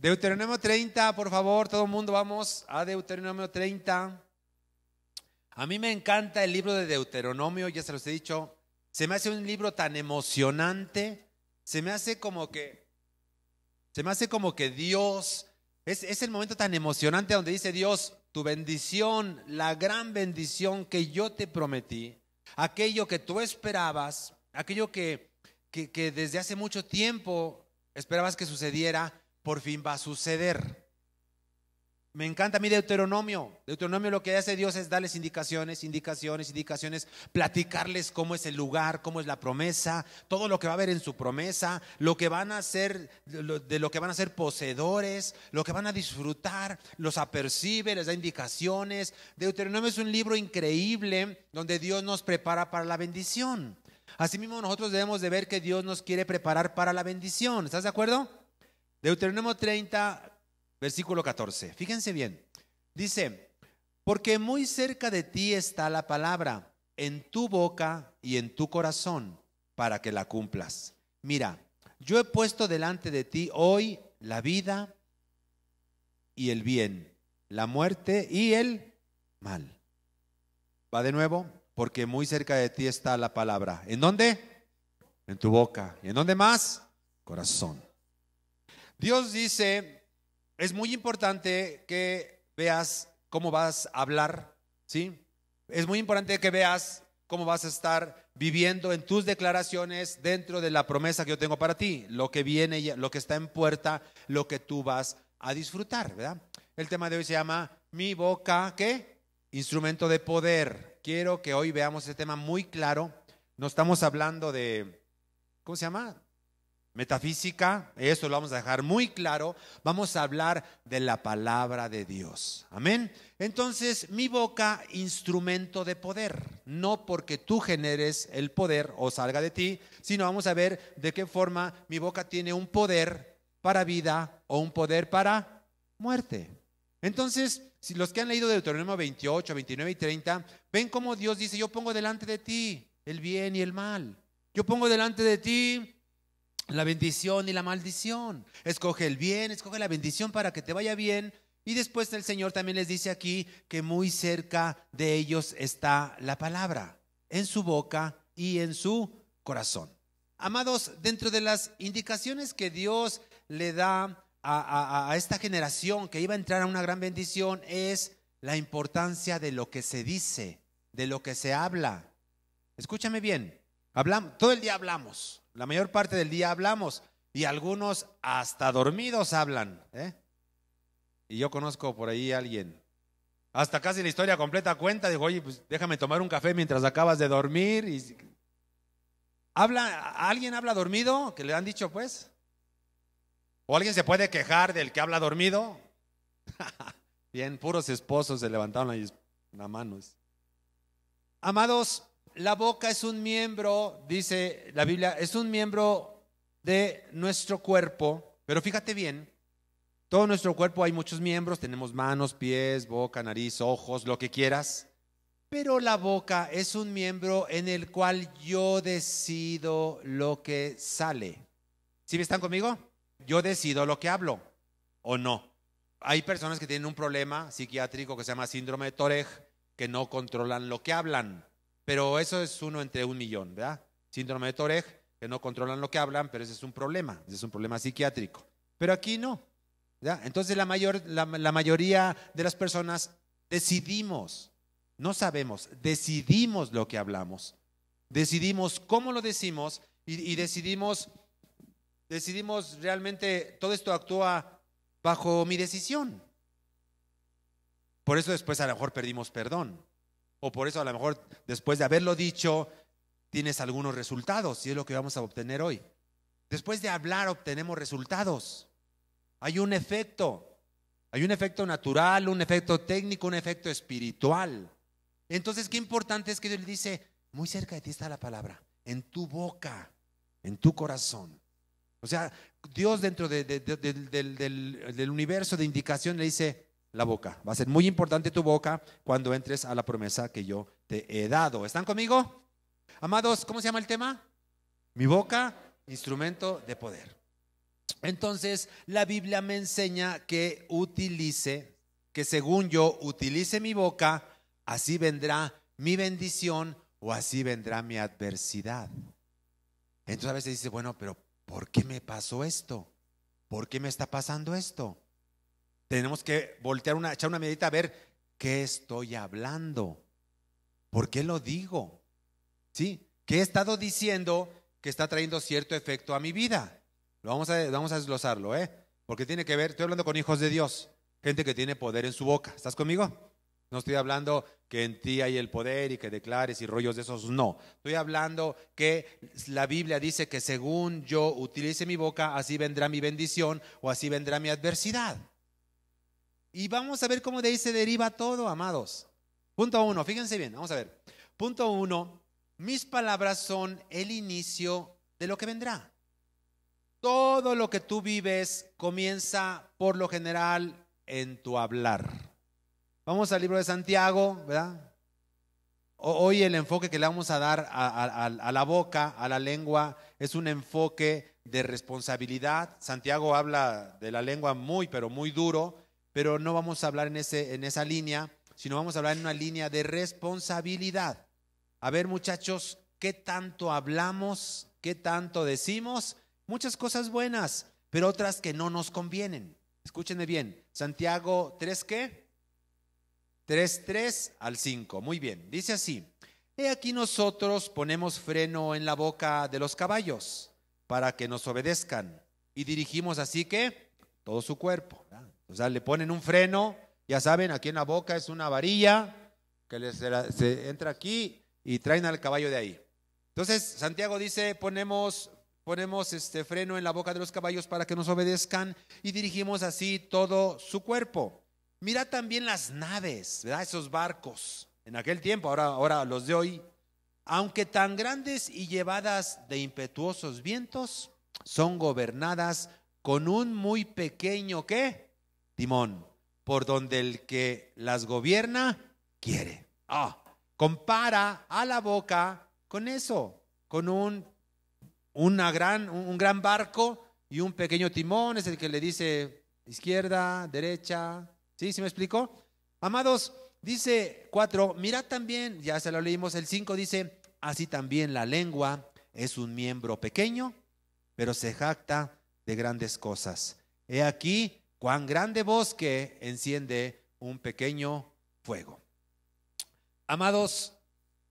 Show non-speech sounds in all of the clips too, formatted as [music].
Deuteronomio 30, por favor, todo el mundo vamos a Deuteronomio 30. A mí me encanta el libro de Deuteronomio, ya se los he dicho. Se me hace un libro tan emocionante. Se me hace como que, se me hace como que Dios, es, es el momento tan emocionante donde dice Dios, tu bendición, la gran bendición que yo te prometí, aquello que tú esperabas, aquello que, que, que desde hace mucho tiempo esperabas que sucediera, por fin va a suceder. Me encanta mi Deuteronomio. Deuteronomio lo que hace Dios es darles indicaciones, indicaciones, indicaciones, platicarles cómo es el lugar, cómo es la promesa, todo lo que va a haber en su promesa, lo que van a hacer de lo que van a ser poseedores, lo que van a disfrutar, los apercibe, les da indicaciones. Deuteronomio es un libro increíble donde Dios nos prepara para la bendición. Asimismo, nosotros debemos de ver que Dios nos quiere preparar para la bendición. ¿Estás de acuerdo? Deuteronomio 30, versículo 14. Fíjense bien. Dice, porque muy cerca de ti está la palabra, en tu boca y en tu corazón, para que la cumplas. Mira, yo he puesto delante de ti hoy la vida y el bien, la muerte y el mal. Va de nuevo, porque muy cerca de ti está la palabra. ¿En dónde? En tu boca. ¿Y en dónde más? Corazón. Dios dice, es muy importante que veas cómo vas a hablar, ¿sí? Es muy importante que veas cómo vas a estar viviendo en tus declaraciones dentro de la promesa que yo tengo para ti, lo que viene, lo que está en puerta, lo que tú vas a disfrutar, ¿verdad? El tema de hoy se llama Mi boca, ¿qué? Instrumento de poder. Quiero que hoy veamos ese tema muy claro. No estamos hablando de, ¿cómo se llama? Metafísica, eso lo vamos a dejar muy claro. Vamos a hablar de la palabra de Dios. Amén. Entonces, mi boca, instrumento de poder. No porque tú generes el poder o salga de ti, sino vamos a ver de qué forma mi boca tiene un poder para vida o un poder para muerte. Entonces, si los que han leído Deuteronomio 28, 29 y 30, ven cómo Dios dice, yo pongo delante de ti el bien y el mal. Yo pongo delante de ti la bendición y la maldición. Escoge el bien, escoge la bendición para que te vaya bien. Y después el Señor también les dice aquí que muy cerca de ellos está la palabra, en su boca y en su corazón. Amados, dentro de las indicaciones que Dios le da a, esta generación que iba a entrar a una gran bendición es la importancia de lo que se dice, de lo que se habla. Escúchame bien, hablamos, todo el día hablamos, la mayor parte del día hablamos y algunos hasta dormidos hablan. ¿eh? Y yo conozco por ahí a alguien. Hasta casi la historia completa cuenta. Dijo, oye, pues déjame tomar un café mientras acabas de dormir. Y... ¿Habla, ¿Alguien habla dormido? ¿Que le han dicho pues? ¿O alguien se puede quejar del que habla dormido? [laughs] Bien, puros esposos se levantaron las manos. Amados, la boca es un miembro, dice la Biblia, es un miembro de nuestro cuerpo, pero fíjate bien, todo nuestro cuerpo hay muchos miembros, tenemos manos, pies, boca, nariz, ojos, lo que quieras, pero la boca es un miembro en el cual yo decido lo que sale. ¿Sí me están conmigo? Yo decido lo que hablo o no. Hay personas que tienen un problema psiquiátrico que se llama síndrome de Torej, que no controlan lo que hablan. Pero eso es uno entre un millón, ¿verdad? Síndrome de Toreg, que no controlan lo que hablan, pero ese es un problema, ese es un problema psiquiátrico. Pero aquí no. ¿verdad? Entonces la, mayor, mayoría de las personas decidimos, no sabemos, decidimos lo que hablamos, decidimos cómo lo decimos y, y decidimos, decidimos realmente, todo esto actúa bajo mi decisión. Por eso después a lo mejor perdimos perdón. O por eso a lo mejor después de haberlo dicho, tienes algunos resultados y es lo que vamos a obtener hoy. Después de hablar obtenemos resultados. Hay un efecto. Hay un efecto natural, un efecto técnico, un efecto espiritual. Entonces, qué importante es que Dios le dice, muy cerca de ti está la palabra, en tu boca, en tu corazón. O sea, Dios dentro del universo de indicación le dice, la boca. Va a ser muy importante tu boca cuando entres a la promesa que yo te he dado. ¿Están conmigo? Amados, ¿cómo se llama el tema? Mi boca, instrumento de poder. Entonces, la Biblia me enseña que utilice, que según yo utilice mi boca, así vendrá mi bendición o así vendrá mi adversidad. Entonces a veces dice, bueno, pero ¿por qué me pasó esto? ¿Por qué me está pasando esto? tenemos que voltear una, echar una medita a ver qué estoy hablando, por qué lo digo, ¿sí? ¿Qué he estado diciendo que está trayendo cierto efecto a mi vida? Lo vamos a, vamos a desglosarlo, ¿eh? Porque tiene que ver, estoy hablando con hijos de Dios, gente que tiene poder en su boca. ¿Estás conmigo? No estoy hablando que en ti hay el poder y que declares y rollos de esos, no. Estoy hablando que la Biblia dice que según yo utilice mi boca, así vendrá mi bendición o así vendrá mi adversidad. Y vamos a ver cómo de ahí se deriva todo, amados. Punto uno, fíjense bien, vamos a ver. Punto uno, mis palabras son el inicio de lo que vendrá. Todo lo que tú vives comienza por lo general en tu hablar. Vamos al libro de Santiago, ¿verdad? Hoy el enfoque que le vamos a dar a, la boca, a la lengua, es un enfoque de responsabilidad. Santiago habla de la lengua muy, pero muy duro pero no vamos a hablar en, ese, en esa línea, sino vamos a hablar en una línea de responsabilidad. A ver muchachos, ¿qué tanto hablamos? ¿Qué tanto decimos? Muchas cosas buenas, pero otras que no nos convienen. Escúchenme bien, Santiago 3 qué? 3, 3 al 5. Muy bien, dice así, he aquí nosotros ponemos freno en la boca de los caballos para que nos obedezcan y dirigimos así que todo su cuerpo. O sea, le ponen un freno, ya saben, aquí en la boca es una varilla que se, entra aquí y traen al caballo de ahí. Entonces, Santiago dice, ponemos, ponemos este freno en la boca de los caballos para que nos obedezcan y dirigimos así todo su cuerpo. Mira también las naves, ¿verdad? esos barcos. En aquel tiempo, ahora, ahora los de hoy, aunque tan grandes y llevadas de impetuosos vientos, son gobernadas con un muy pequeño qué? timón, por donde el que las gobierna quiere. Ah, compara a la boca con eso, con un, gran, un, gran barco y un pequeño timón es el que le dice izquierda, derecha. ¿Sí? ¿se me explicó? Amados, dice cuatro mirad también, ya se lo leímos, el cinco dice, así también la lengua es un miembro pequeño, pero se jacta de grandes cosas. He aquí cuán grande bosque enciende un pequeño fuego. Amados,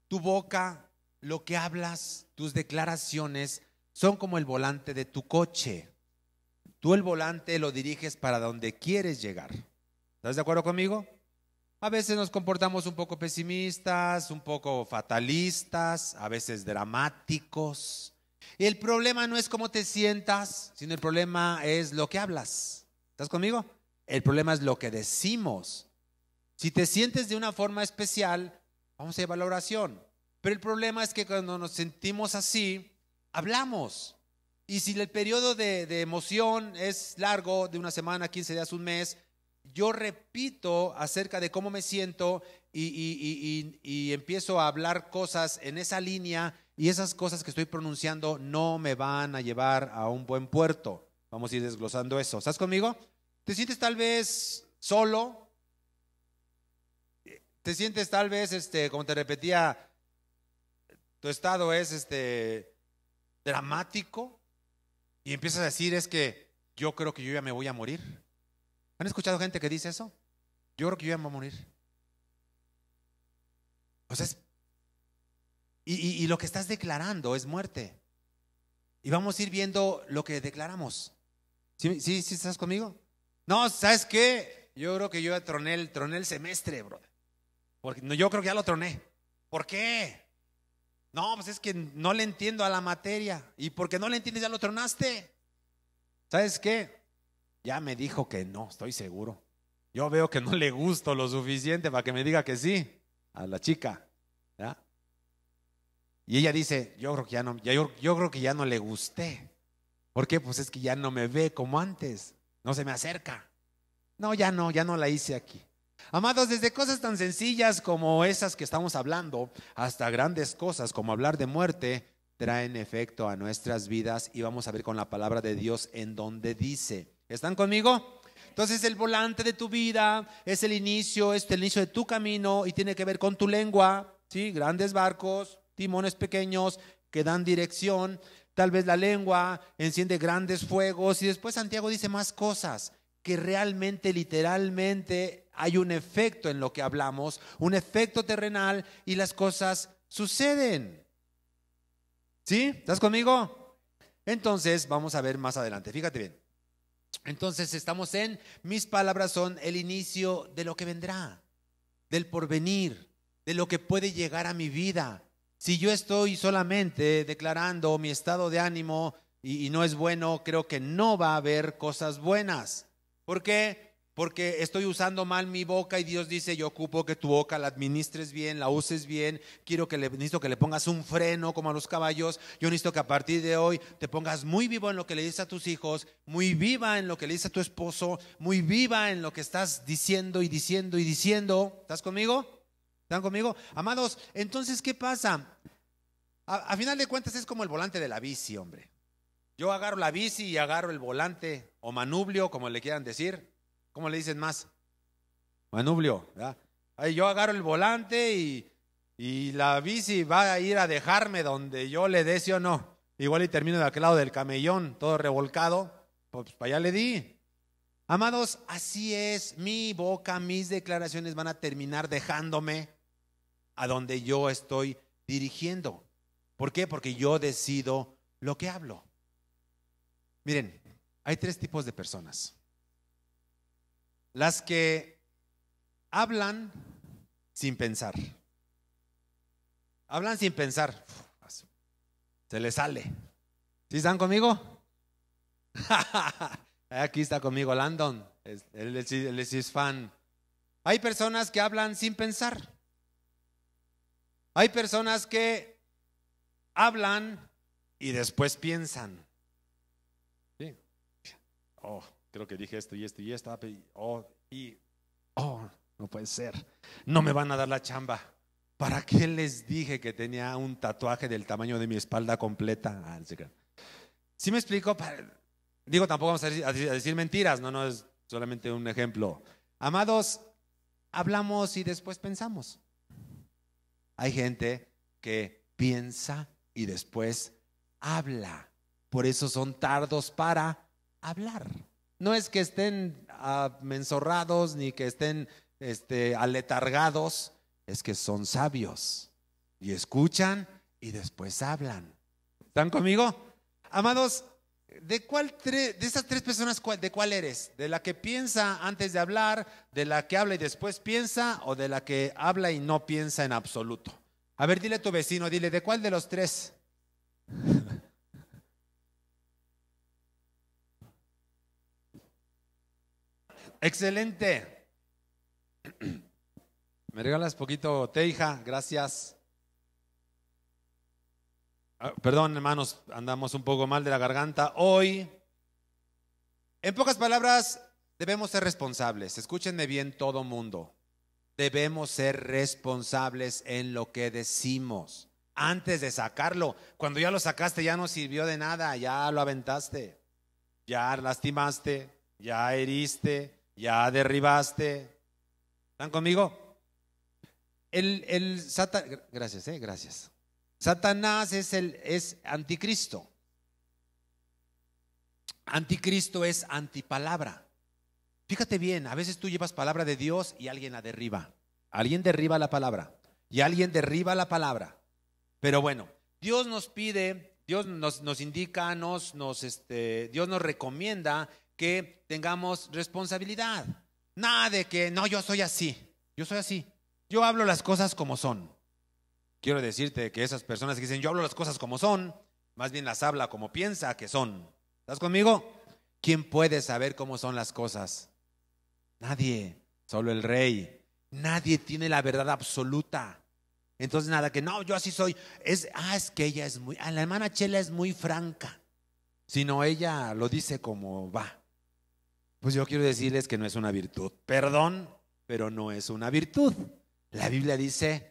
tu boca, lo que hablas, tus declaraciones son como el volante de tu coche. Tú el volante lo diriges para donde quieres llegar. ¿Estás de acuerdo conmigo? A veces nos comportamos un poco pesimistas, un poco fatalistas, a veces dramáticos. el problema no es cómo te sientas, sino el problema es lo que hablas. ¿Estás conmigo? El problema es lo que decimos. Si te sientes de una forma especial, vamos a llevar la oración. Pero el problema es que cuando nos sentimos así, hablamos. Y si el periodo de, emoción es largo, de una semana, 15 días, un mes, yo repito acerca de cómo me siento y, empiezo a hablar cosas en esa línea y esas cosas que estoy pronunciando no me van a llevar a un buen puerto. Vamos a ir desglosando eso. ¿Estás conmigo? ¿Te sientes tal vez solo? ¿Te sientes tal vez, este, como te repetía, tu estado es este, dramático? Y empiezas a decir, es que yo creo que yo ya me voy a morir. ¿Han escuchado gente que dice eso? Yo creo que yo ya me voy a morir. O sea, y, y lo que estás declarando es muerte. Y vamos a ir viendo lo que declaramos. ¿Sí, sí, estás conmigo? No, ¿sabes qué? Yo creo que yo ya troné el, semestre, bro. Porque, no, yo creo que ya lo troné. ¿Por qué? No, pues es que no le entiendo a la materia. Y porque no le entiendes, ya lo tronaste. ¿Sabes qué? Ya me dijo que no, estoy seguro. Yo veo que no le gusto lo suficiente para que me diga que sí a la chica. Y ella dice, yo creo que ya no, yo, yo creo que ya no le gusté. ¿Por qué? Pues es que ya no me ve como antes, no se me acerca. No, ya no, ya no la hice aquí. Amados, desde cosas tan sencillas como esas que estamos hablando, hasta grandes cosas como hablar de muerte, traen efecto a nuestras vidas y vamos a ver con la palabra de Dios en donde dice. ¿Están conmigo? Entonces el volante de tu vida es el inicio, es el inicio de tu camino y tiene que ver con tu lengua, ¿sí? Grandes barcos, timones pequeños que dan dirección tal vez la lengua enciende grandes fuegos y después Santiago dice más cosas que realmente, literalmente, hay un efecto en lo que hablamos, un efecto terrenal y las cosas suceden. ¿Sí? ¿Estás conmigo? Entonces, vamos a ver más adelante. Fíjate bien. Entonces, estamos en, mis palabras son el inicio de lo que vendrá, del porvenir, de lo que puede llegar a mi vida, si yo estoy solamente declarando mi estado de ánimo y, no es bueno, creo que no va a haber cosas buenas. ¿Por qué? Porque estoy usando mal mi boca y Dios dice, yo ocupo que tu boca la administres bien, la uses bien, quiero que le, necesito que le pongas un freno como a los caballos, yo necesito que a partir de hoy te pongas muy vivo en lo que le dices a tus hijos, muy viva en lo que le dices a tu esposo, muy viva en lo que estás diciendo y diciendo y diciendo. ¿Estás conmigo? ¿Están conmigo? Amados, entonces, ¿qué pasa? A, final de cuentas es como el volante de la bici, hombre. Yo agarro la bici y agarro el volante o manublio, como le quieran decir. ¿Cómo le dicen más? Manublio. ¿verdad? Ahí yo agarro el volante y, y la bici va a ir a dejarme donde yo le dé, o no. Igual y termino de aquel lado del camellón, todo revolcado. Pues para pues, allá le di. Amados, así es, mi boca, mis declaraciones van a terminar dejándome a donde yo estoy dirigiendo. ¿Por qué? Porque yo decido lo que hablo. Miren, hay tres tipos de personas. Las que hablan sin pensar. Hablan sin pensar. Se les sale. ¿Sí están conmigo? [laughs] Aquí está conmigo Landon. Él, es fan. Hay personas que hablan sin pensar. Hay personas que hablan y después piensan. ¿Sí? Oh, creo que dije esto y esto y esto. Ah, oh, y oh, no puede ser. No me van a dar la chamba. ¿Para qué les dije que tenía un tatuaje del tamaño de mi espalda completa? Ah, si me explico, digo, tampoco vamos a decir mentiras, no, no es solamente un ejemplo. Amados, hablamos y después pensamos. Hay gente que piensa y después habla. Por eso son tardos para hablar. No es que estén amenzorrados ah, ni que estén este, aletargados, es que son sabios y escuchan y después hablan. ¿Están conmigo? Amados, ¿De, cuál de esas tres personas, ¿de cuál eres? ¿De la que piensa antes de hablar, de la que habla y después piensa o de la que habla y no piensa en absoluto? A ver, dile a tu vecino, dile, ¿de cuál de los tres? [laughs] Excelente. [clears throat] ¿Me regalas poquito teija? Gracias. Ah, perdón, hermanos, andamos un poco mal de la garganta hoy. En pocas palabras, debemos ser responsables. Escúchenme bien todo mundo. Debemos ser responsables en lo que decimos. Antes de sacarlo, cuando ya lo sacaste ya no sirvió de nada, ya lo aventaste, ya lastimaste, ya heriste, ya derribaste. ¿Están conmigo? El, el Satan... Gracias, eh, gracias. Satanás es el es anticristo. Anticristo es antipalabra. Fíjate bien, a veces tú llevas palabra de Dios y alguien la derriba. Alguien derriba la palabra y alguien derriba la palabra. Pero bueno, Dios nos pide, Dios nos, nos indica, nos, nos, este, Dios nos recomienda que tengamos responsabilidad. Nada de que, no, yo soy así, yo soy así. Yo hablo las cosas como son. Quiero decirte que esas personas que dicen, yo hablo las cosas como son, más bien las habla como piensa que son. ¿Estás conmigo? ¿Quién puede saber cómo son las cosas? Nadie, solo el rey. Nadie tiene la verdad absoluta. Entonces nada que no, yo así soy. Es ah, es que ella es muy ah, la hermana Chela es muy franca. Si no, ella lo dice como va. Pues yo quiero decirles que no es una virtud. Perdón, pero no es una virtud. La Biblia dice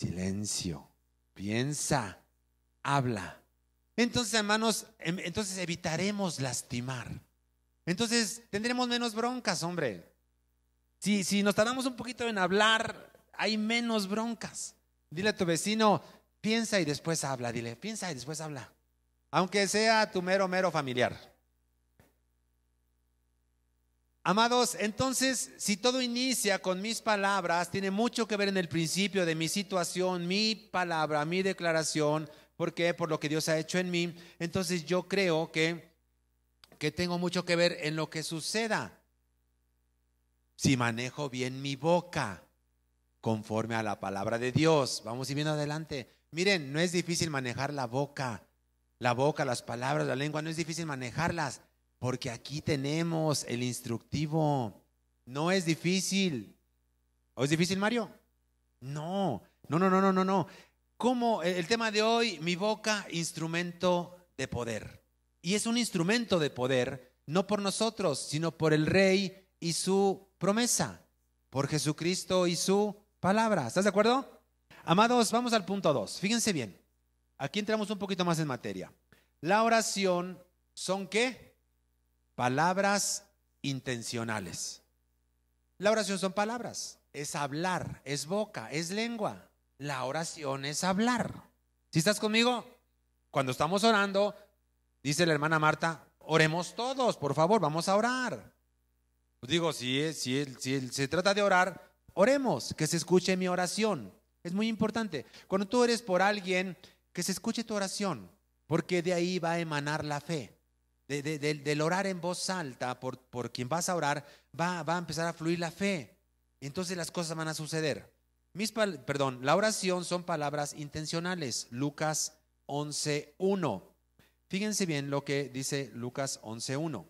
Silencio. Piensa. Habla. Entonces, hermanos, em, entonces evitaremos lastimar. Entonces tendremos menos broncas, hombre. Si, si nos tardamos un poquito en hablar, hay menos broncas. Dile a tu vecino, piensa y después habla. Dile, piensa y después habla. Aunque sea tu mero, mero familiar. Amados, entonces, si todo inicia con mis palabras, tiene mucho que ver en el principio de mi situación, mi palabra, mi declaración, porque por lo que Dios ha hecho en mí, entonces yo creo que, que tengo mucho que ver en lo que suceda. Si manejo bien mi boca, conforme a la palabra de Dios, vamos y viendo adelante. Miren, no es difícil manejar la boca, la boca, las palabras, la lengua, no es difícil manejarlas. Porque aquí tenemos el instructivo. No es difícil. ¿O es difícil, Mario? No, no, no, no, no, no, no. Como el tema de hoy, mi boca, instrumento de poder. Y es un instrumento de poder, no por nosotros, sino por el Rey y su promesa, por Jesucristo y su palabra. ¿Estás de acuerdo? Amados, vamos al punto 2. Fíjense bien. Aquí entramos un poquito más en materia. La oración son qué? Palabras intencionales. La oración son palabras, es hablar, es boca, es lengua. La oración es hablar. ¿Si estás conmigo? Cuando estamos orando, dice la hermana Marta, oremos todos, por favor, vamos a orar. digo, si, si se trata de orar, oremos, que se escuche mi oración. Es muy importante. Cuando tú eres por alguien, que se escuche tu oración, porque de ahí va a emanar la fe del orar en voz alta por, por quien vas a orar, va, a empezar a fluir la fe. Entonces las cosas van a suceder. Mis perdón, la oración son palabras intencionales. Lucas 11.1. Fíjense bien lo que dice Lucas 11.1.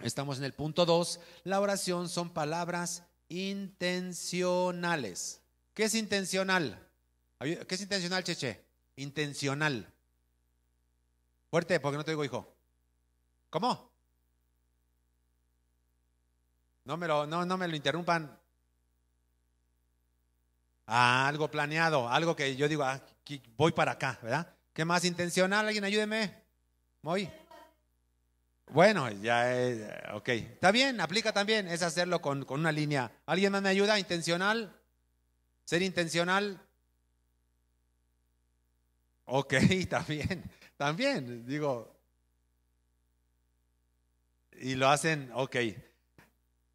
Estamos en el punto 2. La oración son palabras intencionales. ¿Qué es intencional? ¿Qué es intencional, Cheche? Intencional. Fuerte, porque no te digo, hijo. ¿Cómo? No me lo, no, no me lo interrumpan. Ah, algo planeado, algo que yo digo, ah, voy para acá, ¿verdad? ¿Qué más intencional? Alguien ayúdeme. Voy. Bueno, ya, es, eh, ok. Está bien, aplica también. Es hacerlo con, con una línea. ¿Alguien más me ayuda? ¿Intencional? ¿Ser intencional? Ok, [laughs] también. También, digo, y lo hacen, ok.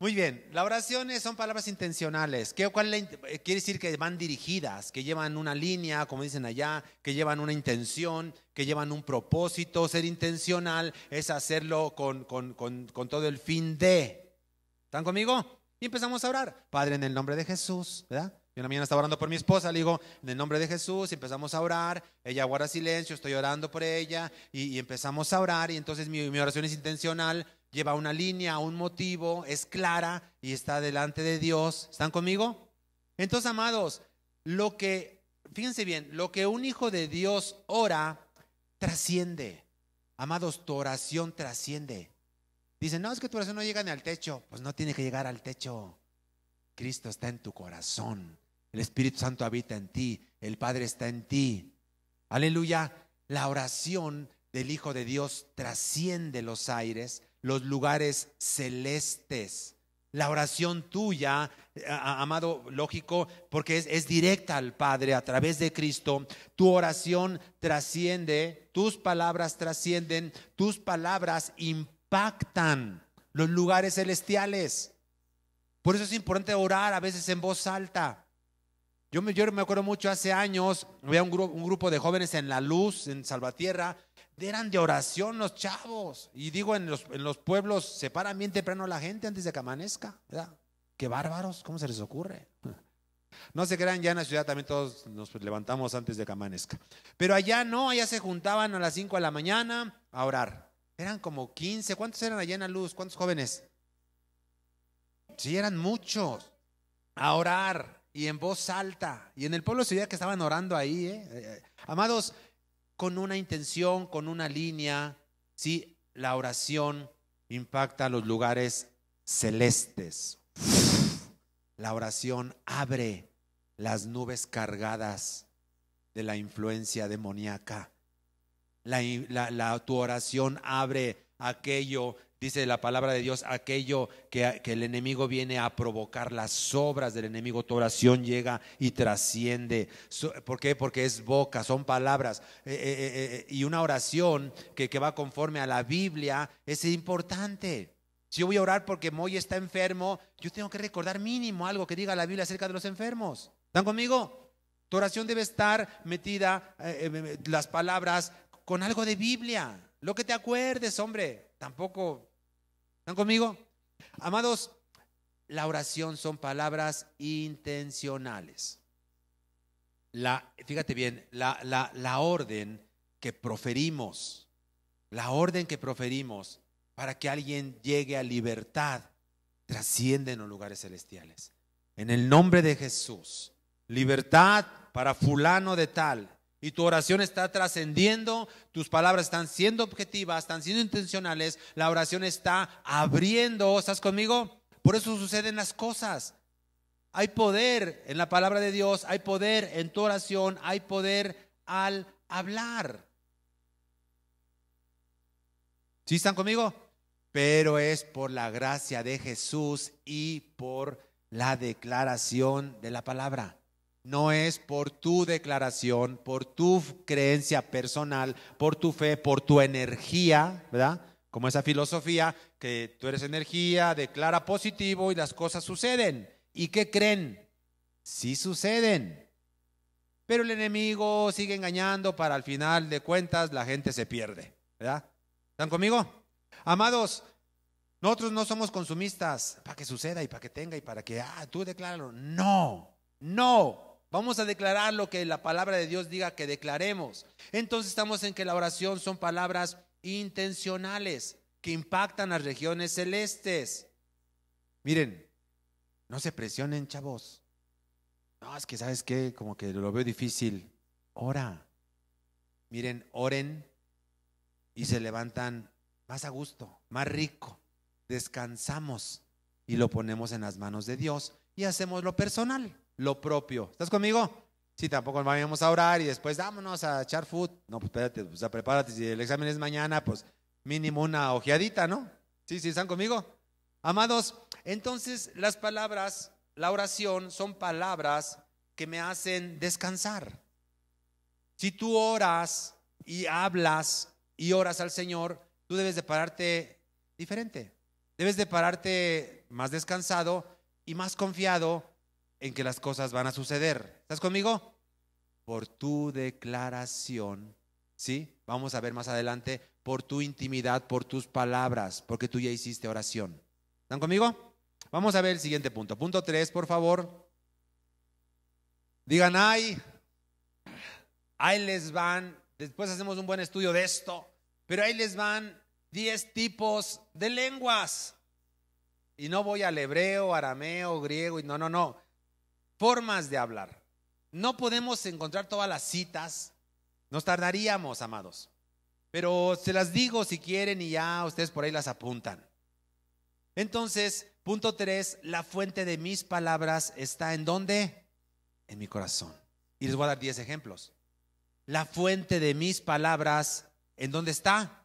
Muy bien, las oraciones son palabras intencionales. ¿Qué, cuál eh, quiere decir que van dirigidas, que llevan una línea, como dicen allá, que llevan una intención, que llevan un propósito. Ser intencional es hacerlo con, con, con, con todo el fin de. ¿Están conmigo? Y empezamos a orar. Padre, en el nombre de Jesús, ¿verdad? Yo en la mañana estaba orando por mi esposa, le digo, en el nombre de Jesús, empezamos a orar, ella guarda silencio, estoy orando por ella, y, y empezamos a orar, y entonces mi, mi oración es intencional, lleva una línea, un motivo, es clara y está delante de Dios. ¿Están conmigo? Entonces, amados, lo que, fíjense bien, lo que un hijo de Dios ora trasciende. Amados, tu oración trasciende. Dicen, no, es que tu oración no llega ni al techo. Pues no tiene que llegar al techo. Cristo está en tu corazón. El Espíritu Santo habita en ti. El Padre está en ti. Aleluya. La oración del Hijo de Dios trasciende los aires los lugares celestes. La oración tuya, eh, amado, lógico, porque es, directa al Padre a través de Cristo. Tu oración trasciende, tus palabras trascienden, tus palabras impactan los lugares celestiales. Por eso es importante orar a veces en voz alta. Yo me, me acuerdo mucho hace años, había un, un grupo de jóvenes en La Luz, en Salvatierra, eran de oración los chavos. Y digo, en los, pueblos se paran bien temprano la gente antes de que amanezca, ¿verdad? Qué bárbaros, ¿cómo se les ocurre? [laughs] No se crean, ya en la ciudad también todos nos levantamos antes de que amanezca. Pero allá no, allá se juntaban a las 5 de la mañana a orar. Eran como 15, ¿cuántos eran allá en la luz? ¿Cuántos jóvenes? Sí, eran muchos. A orar y en voz alta. Y en el pueblo se veía que estaban orando ahí. ¿eh? Eh, eh, amados, con una intención, con una línea, si La oración impacta los lugares celestes. La oración abre las nubes cargadas de la influencia demoníaca. La, tu oración abre aquello Dice la palabra de Dios, aquello que, el enemigo viene a provocar, las obras del enemigo, tu oración llega y trasciende. ¿Por qué? Porque es boca, son palabras. Eh, eh, eh, y una oración que, que va conforme a la Biblia es importante. Si yo voy a orar porque Moy está enfermo, yo tengo que recordar mínimo algo que diga la Biblia acerca de los enfermos. ¿Están conmigo? Tu oración debe estar metida, las palabras, con algo de Biblia. Lo que te acuerdes, hombre. Tampoco ¿Están conmigo? Amados, la oración son palabras intencionales. La, fíjate bien, la, la orden que proferimos, la orden que proferimos para que alguien llegue a libertad trasciende en los lugares celestiales. En el nombre de Jesús, libertad para fulano de tal, y tu oración está trascendiendo, tus palabras están siendo objetivas, están siendo intencionales, la oración está abriendo, ¿estás conmigo? Por eso suceden las cosas. Hay poder en la palabra de Dios, hay poder en tu oración, hay poder al hablar. ¿Sí están conmigo? Pero es por la gracia de Jesús y por la declaración de la palabra. No es por tu declaración, por tu creencia personal, por tu fe, por tu energía, ¿verdad? Como esa filosofía que tú eres energía, declara positivo y las cosas suceden. ¿Y qué creen? Sí suceden. Pero el enemigo sigue engañando para al final de cuentas la gente se pierde, ¿verdad? ¿Están conmigo? Amados, nosotros no somos consumistas para que suceda y para que tenga y para que, ah, tú decláralo. No, no, Vamos a declarar lo que la palabra de Dios diga que declaremos. Entonces estamos en que la oración son palabras intencionales que impactan las regiones celestes. Miren, no se presionen, chavos. No, es que sabes que como que lo veo difícil. Ora. Miren, oren y se levantan más a gusto, más rico. Descansamos y lo ponemos en las manos de Dios y hacemos lo personal lo propio. ¿Estás conmigo? Sí, tampoco vamos a orar y después vámonos a echar food. No, pues espérate, pues, prepárate. Si el examen es mañana, pues mínimo una ojeadita, ¿no? Sí, sí, ¿están conmigo? Amados, entonces las palabras, la oración son palabras que me hacen descansar. Si tú oras y hablas y oras al Señor, tú debes de pararte diferente. Debes de pararte más descansado y más confiado en que las cosas van a suceder. ¿Estás conmigo? Por tu declaración, ¿sí? Vamos a ver más adelante, por tu intimidad, por tus palabras, porque tú ya hiciste oración. ¿Están conmigo? Vamos a ver el siguiente punto. Punto 3, por favor. Digan, ay, ahí les van, después hacemos un buen estudio de esto, pero ahí les van 10 tipos de lenguas. Y no voy al hebreo, arameo, griego, y no, no, no formas de hablar. No podemos encontrar todas las citas, nos tardaríamos, amados. Pero se las digo si quieren y ya ustedes por ahí las apuntan. Entonces, punto tres, la fuente de mis palabras está en dónde? En mi corazón. Y les voy a dar diez ejemplos. La fuente de mis palabras, ¿en dónde está?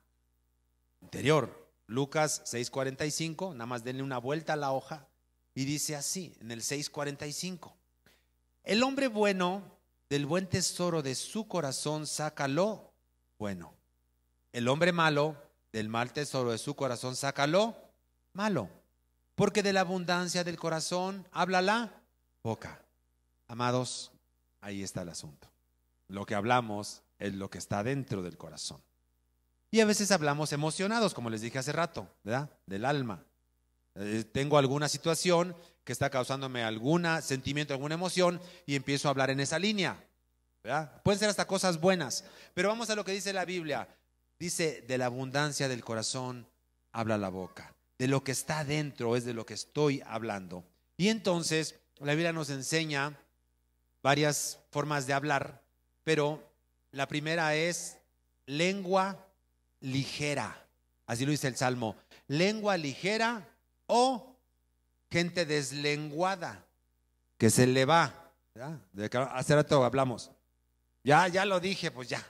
Interior. Lucas 6:45, nada más denle una vuelta a la hoja y dice así, en el 6:45. El hombre bueno del buen tesoro de su corazón saca bueno. El hombre malo del mal tesoro de su corazón sácalo malo. Porque de la abundancia del corazón habla la boca. Amados, ahí está el asunto. Lo que hablamos es lo que está dentro del corazón. Y a veces hablamos emocionados, como les dije hace rato, ¿verdad? Del alma. Eh, tengo alguna situación que está causándome algún sentimiento, alguna emoción, y empiezo a hablar en esa línea. ¿verdad? Pueden ser hasta cosas buenas, pero vamos a lo que dice la Biblia. Dice, de la abundancia del corazón habla la boca. De lo que está dentro es de lo que estoy hablando. Y entonces la Biblia nos enseña varias formas de hablar, pero la primera es lengua ligera. Así lo dice el Salmo. Lengua ligera o gente deslenguada que se le va. De hace rato hablamos. Ya, ya lo dije, pues ya.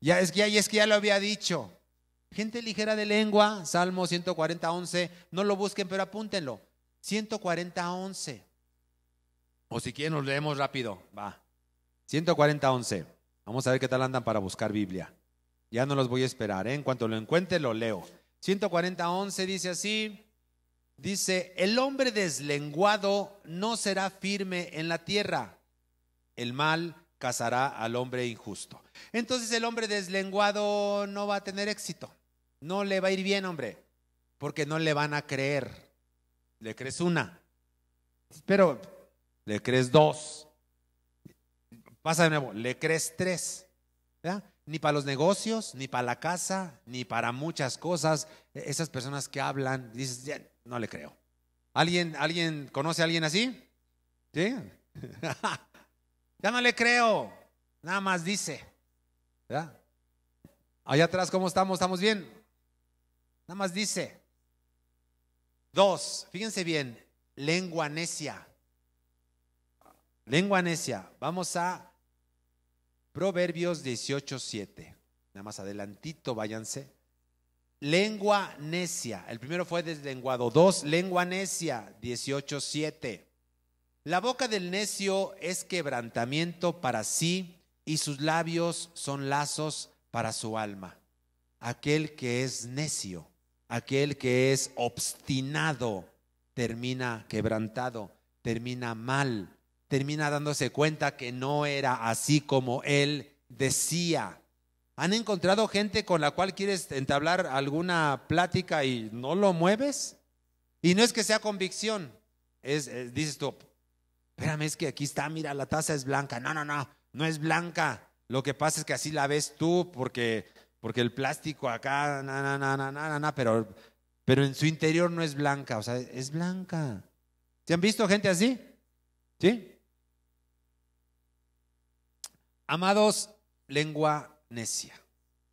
Ya es que ya, es que ya lo había dicho. Gente ligera de lengua, Salmo 140, 11. No lo busquen, pero apúntenlo. 140, O si quieren, nos leemos rápido. Va. 140, Vamos a ver qué tal andan para buscar Biblia. Ya no los voy a esperar. ¿eh? En cuanto lo encuentre, lo leo. 140, 11 dice así. Dice, el hombre deslenguado no será firme en la tierra. El mal cazará al hombre injusto. Entonces el hombre deslenguado no va a tener éxito. No le va a ir bien, hombre, porque no le van a creer. Le crees una, pero le crees dos. Pasa de nuevo, le crees tres. Ni para los negocios, ni para la casa, ni para muchas cosas. E-, esas personas que hablan, dices, no le creo. ¿Alguien, alguien conoce a alguien así? ¿Sí? [laughs] ya no le creo. Nada más dice. Ya. Allá atrás, ¿cómo estamos? ¿Estamos bien? Nada más dice. Dos, fíjense bien, lengua necia. Lengua necia. Vamos a Proverbios 18.7. Nada más adelantito, váyanse. Lengua necia. El primero fue deslenguado. Dos, lengua necia. 18.7. La boca del necio es quebrantamiento para sí y sus labios son lazos para su alma. Aquel que es necio, aquel que es obstinado, termina quebrantado, termina mal, termina dándose cuenta que no era así como él decía. ¿Han encontrado gente con la cual quieres entablar alguna plática y no lo mueves? Y no es que sea convicción, es, eh, dices tú, espérame, es que aquí está, mira, la taza es blanca. No, no, no, no es blanca. Lo que pasa es que así la ves tú porque, porque el plástico acá, na, na, na, na, na, na, pero, pero en su interior no es blanca, o sea, es blanca. ¿Se han visto gente así? ¿Sí? Amados, lengua necia.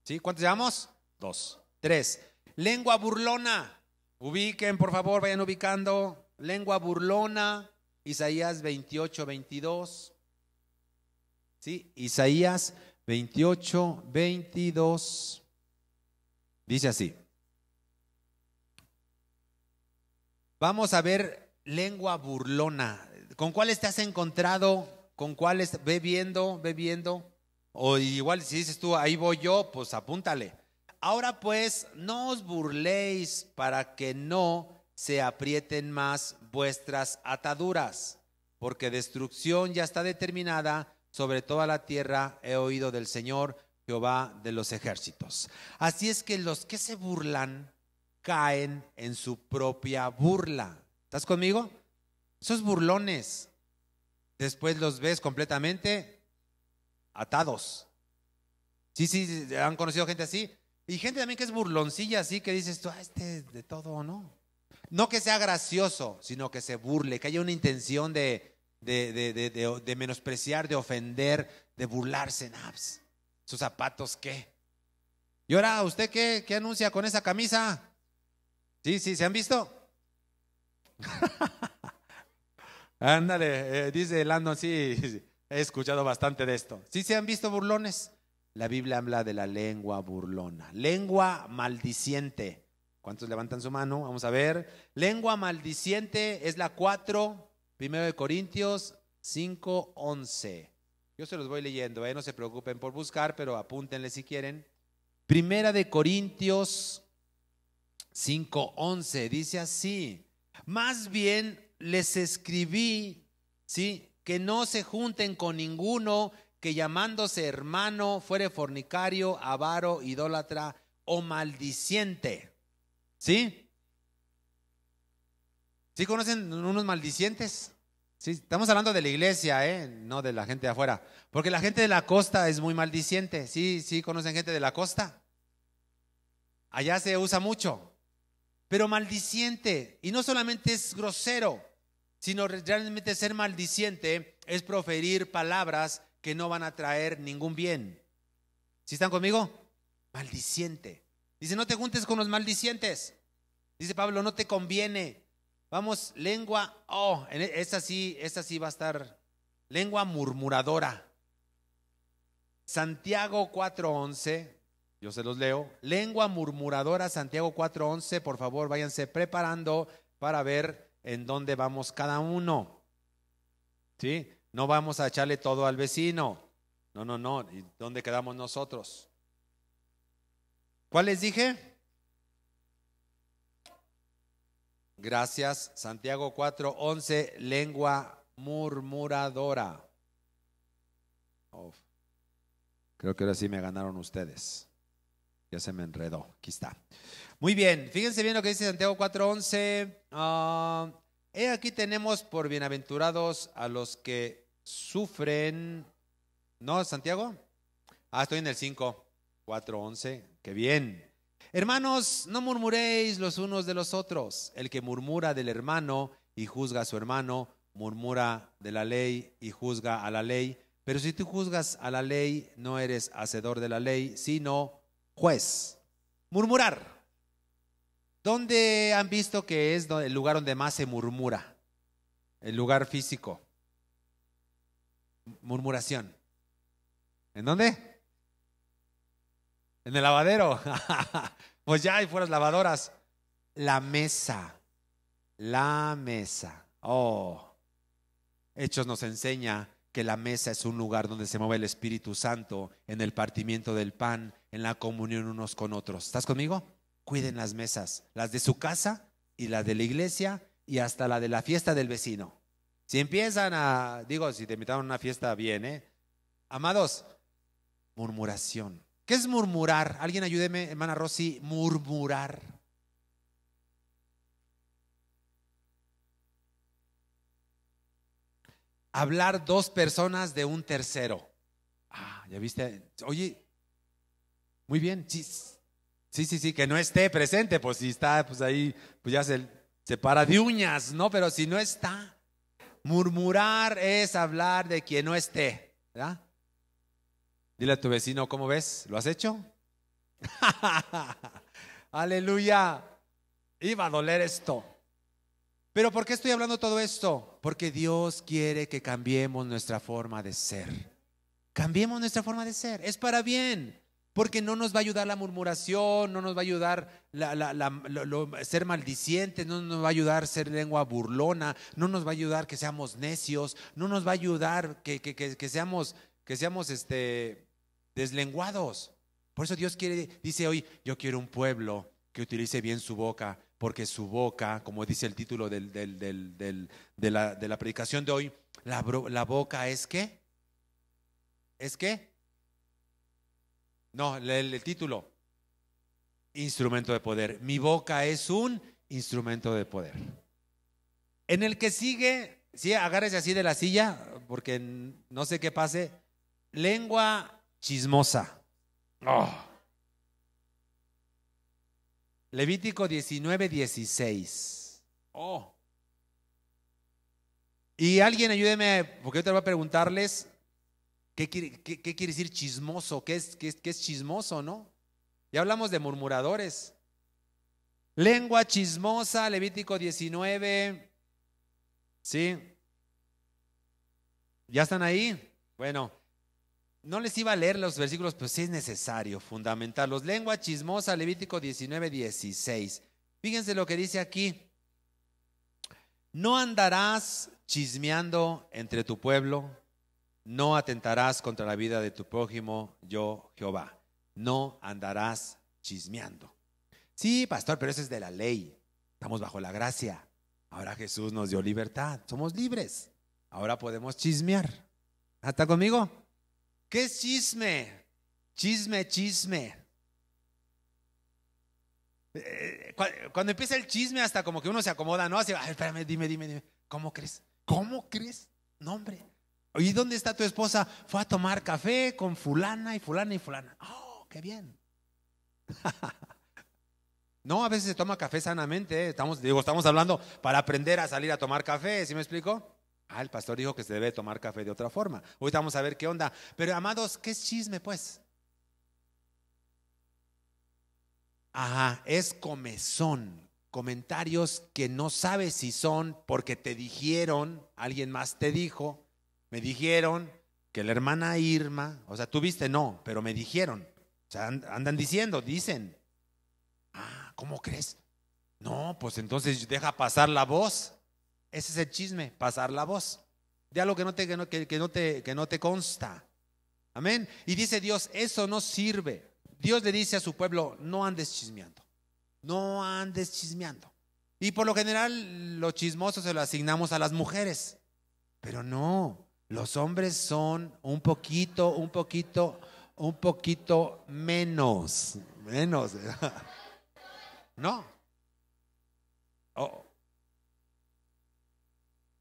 ¿Sí? ¿Cuántos llevamos? Dos. Tres. Lengua burlona. Ubiquen, por favor, vayan ubicando. Lengua burlona. Isaías 28, 22. ¿Sí? Isaías 28, 22. Dice así. Vamos a ver lengua burlona. ¿Con cuál te has encontrado? ¿Con cuáles? bebiendo, bebiendo, o igual si dices tú, ahí voy yo, pues apúntale. Ahora pues, no os burléis para que no se aprieten más vuestras ataduras, porque destrucción ya está determinada sobre toda la tierra, he oído del Señor Jehová de los ejércitos. Así es que los que se burlan caen en su propia burla. ¿Estás conmigo? Esos burlones. Después los ves completamente atados. Sí, sí, han conocido gente así. Y gente también que es burloncilla, así que dices esto, ah, este de todo o no. No que sea gracioso, sino que se burle, que haya una intención de, de, menospreciar, de ofender, de burlarse. naps pues, ¿Sus zapatos qué? ¿Y ahora usted qué, anuncia con esa camisa? Sí, sí, ¿se han visto? [laughs] Ándale, eh, dice Landon, sí, sí. He escuchado bastante de esto. ¿Sí se han visto burlones? La Biblia habla de la lengua burlona, lengua maldiciente. ¿Cuántos levantan su mano? Vamos a ver. Lengua maldiciente es la 4, 1 de Corintios 5, 11. Yo se los voy leyendo, ¿eh? no se preocupen por buscar, pero apúntenle si quieren. Primera de Corintios 5, 11 dice así. Más bien les escribí, ¿sí? que no se junten con ninguno que llamándose hermano fuere fornicario, avaro, idólatra o maldiciente. ¿Sí? ¿Sí conocen unos maldicientes? Sí, estamos hablando de la iglesia, ¿eh? no de la gente de afuera. Porque la gente de la costa es muy maldiciente. Sí, sí, conocen gente de la costa. Allá se usa mucho. Pero maldiciente, y no solamente es grosero, sino realmente ser maldiciente es proferir palabras que no van a traer ningún bien. ¿Sí están conmigo? Maldiciente. Dice, no te juntes con los maldicientes. Dice Pablo, no te conviene. Vamos, lengua, oh, e, esa sí, esta sí va a estar, lengua murmuradora. Santiago 4.11, yo se los leo. Lengua murmuradora, Santiago 4.11, por favor, váyanse preparando para ver en dónde vamos cada uno. ¿Sí? No vamos a echarle todo al vecino. No, no, no. ¿Y dónde quedamos nosotros? ¿Cuál les dije? Gracias. Santiago 4:11, lengua murmuradora. creo que ahora sí me ganaron ustedes. Ya se me enredó. Aquí está. Muy bien. Fíjense bien lo que dice Santiago 4:11. Ah, he aquí tenemos por bienaventurados a los que sufren. ¿No, Santiago? Ah, estoy en el 5, 4, 11. Qué bien. Hermanos, no murmuréis los unos de los otros. El que murmura del hermano y juzga a su hermano, murmura de la ley y juzga a la ley. Pero si tú juzgas a la ley, no eres hacedor de la ley, sino juez. Murmurar. ¿Dónde han visto que es el lugar donde más se murmura? El lugar físico. Murmuración. ¿En dónde? En el lavadero. [laughs] pues ya hay fueras lavadoras. La mesa. La mesa. Oh. Hechos nos enseña que la mesa es un lugar donde se mueve el Espíritu Santo en el partimiento del pan, en la comunión unos con otros. ¿Estás conmigo? cuiden las mesas, las de su casa y las de la iglesia y hasta la de la fiesta del vecino. Si empiezan a, digo, si te invitaron a una fiesta, bien, ¿eh? Amados, murmuración. ¿Qué es murmurar? Alguien ayúdeme, hermana Rosy, murmurar. Hablar dos personas de un tercero. Ah, ya viste. Oye, muy bien. Sí, Sí, sí, sí, que no esté presente, pues si está, pues ahí, pues ya se, se para de uñas, ¿no? Pero si no está, murmurar es hablar de quien no esté, ¿verdad? Dile a tu vecino, ¿cómo ves? ¿Lo has hecho? [laughs] Aleluya. Iba a doler esto. Pero ¿por qué estoy hablando todo esto? Porque Dios quiere que cambiemos nuestra forma de ser. Cambiemos nuestra forma de ser. Es para bien. Porque no nos va a ayudar la murmuración, no nos va a ayudar ser maldicientes, no nos va a ayudar ser lengua burlona, no nos va a ayudar que seamos necios, no nos va a ayudar que, seamos, que seamos este, deslenguados. Por eso Dios quiere, dice hoy, yo quiero un pueblo que utilice bien su boca, porque su boca, como dice el título del, de, la, predicación de hoy, la, la boca es qué? ¿Es qué? No, el, el título. Instrumento de poder. Mi boca es un instrumento de poder. En el que sigue, sí, agárrese así de la silla, porque no sé qué pase. Lengua chismosa. Ah. Levítico 19, 16. Oh. Y alguien ayúdeme, porque yo te voy a preguntarles ¿Qué quiere, decir chismoso? ¿Qué es, es chismoso, no? Ya hablamos de murmuradores. Lengua chismosa, Levítico 19. ¿Sí? ¿Ya están ahí? Bueno, no les iba a leer los versículos, pero sí es necesario fundamentarlos. Lengua chismosa, Levítico 19, 16. Fíjense lo que dice aquí. No andarás chismeando entre tu pueblo, no atentarás contra la vida de tu prójimo, yo Jehová. No andarás chismeando. Sí, pastor, pero eso es de la ley. Estamos bajo la gracia. Ahora Jesús nos dio libertad. Somos libres. Ahora podemos chismear. hasta conmigo? ¿Qué es chisme? Chisme, chisme. Eh, cuando empieza el chisme, hasta como que uno se acomoda, ¿no? Así, espérame, dime, dime, dime. ¿Cómo crees? ¿Cómo crees? No, hombre. ¿Y dónde está tu esposa? Fue a tomar café con fulana y fulana y fulana. ¡Oh, qué bien! [laughs] no, a veces se toma café sanamente. ¿eh? Estamos, digo, estamos hablando para aprender a salir a tomar café. ¿Sí me explico? Ah, el pastor dijo que se debe tomar café de otra forma. Hoy vamos a ver qué onda. Pero, amados, ¿qué es chisme, pues? Ajá, es comezón. Comentarios que no sabes si son porque te dijeron, alguien más te dijo me dijeron que la hermana Irma, o sea, tú viste, no, pero me dijeron, o sea, andan diciendo, dicen, ah, ¿cómo crees? No, pues entonces deja pasar la voz. Ese es el chisme, pasar la voz. De algo que no te, que que, no te, que no te consta. Amén. Y dice Dios, eso no sirve. Dios le dice a su pueblo, no andes chismeando. No andes chismeando. Y por lo general los chismosos se lo asignamos a las mujeres. Pero no, los hombres son un poquito, un poquito, un poquito menos, menos, [laughs] ¿no? Oh.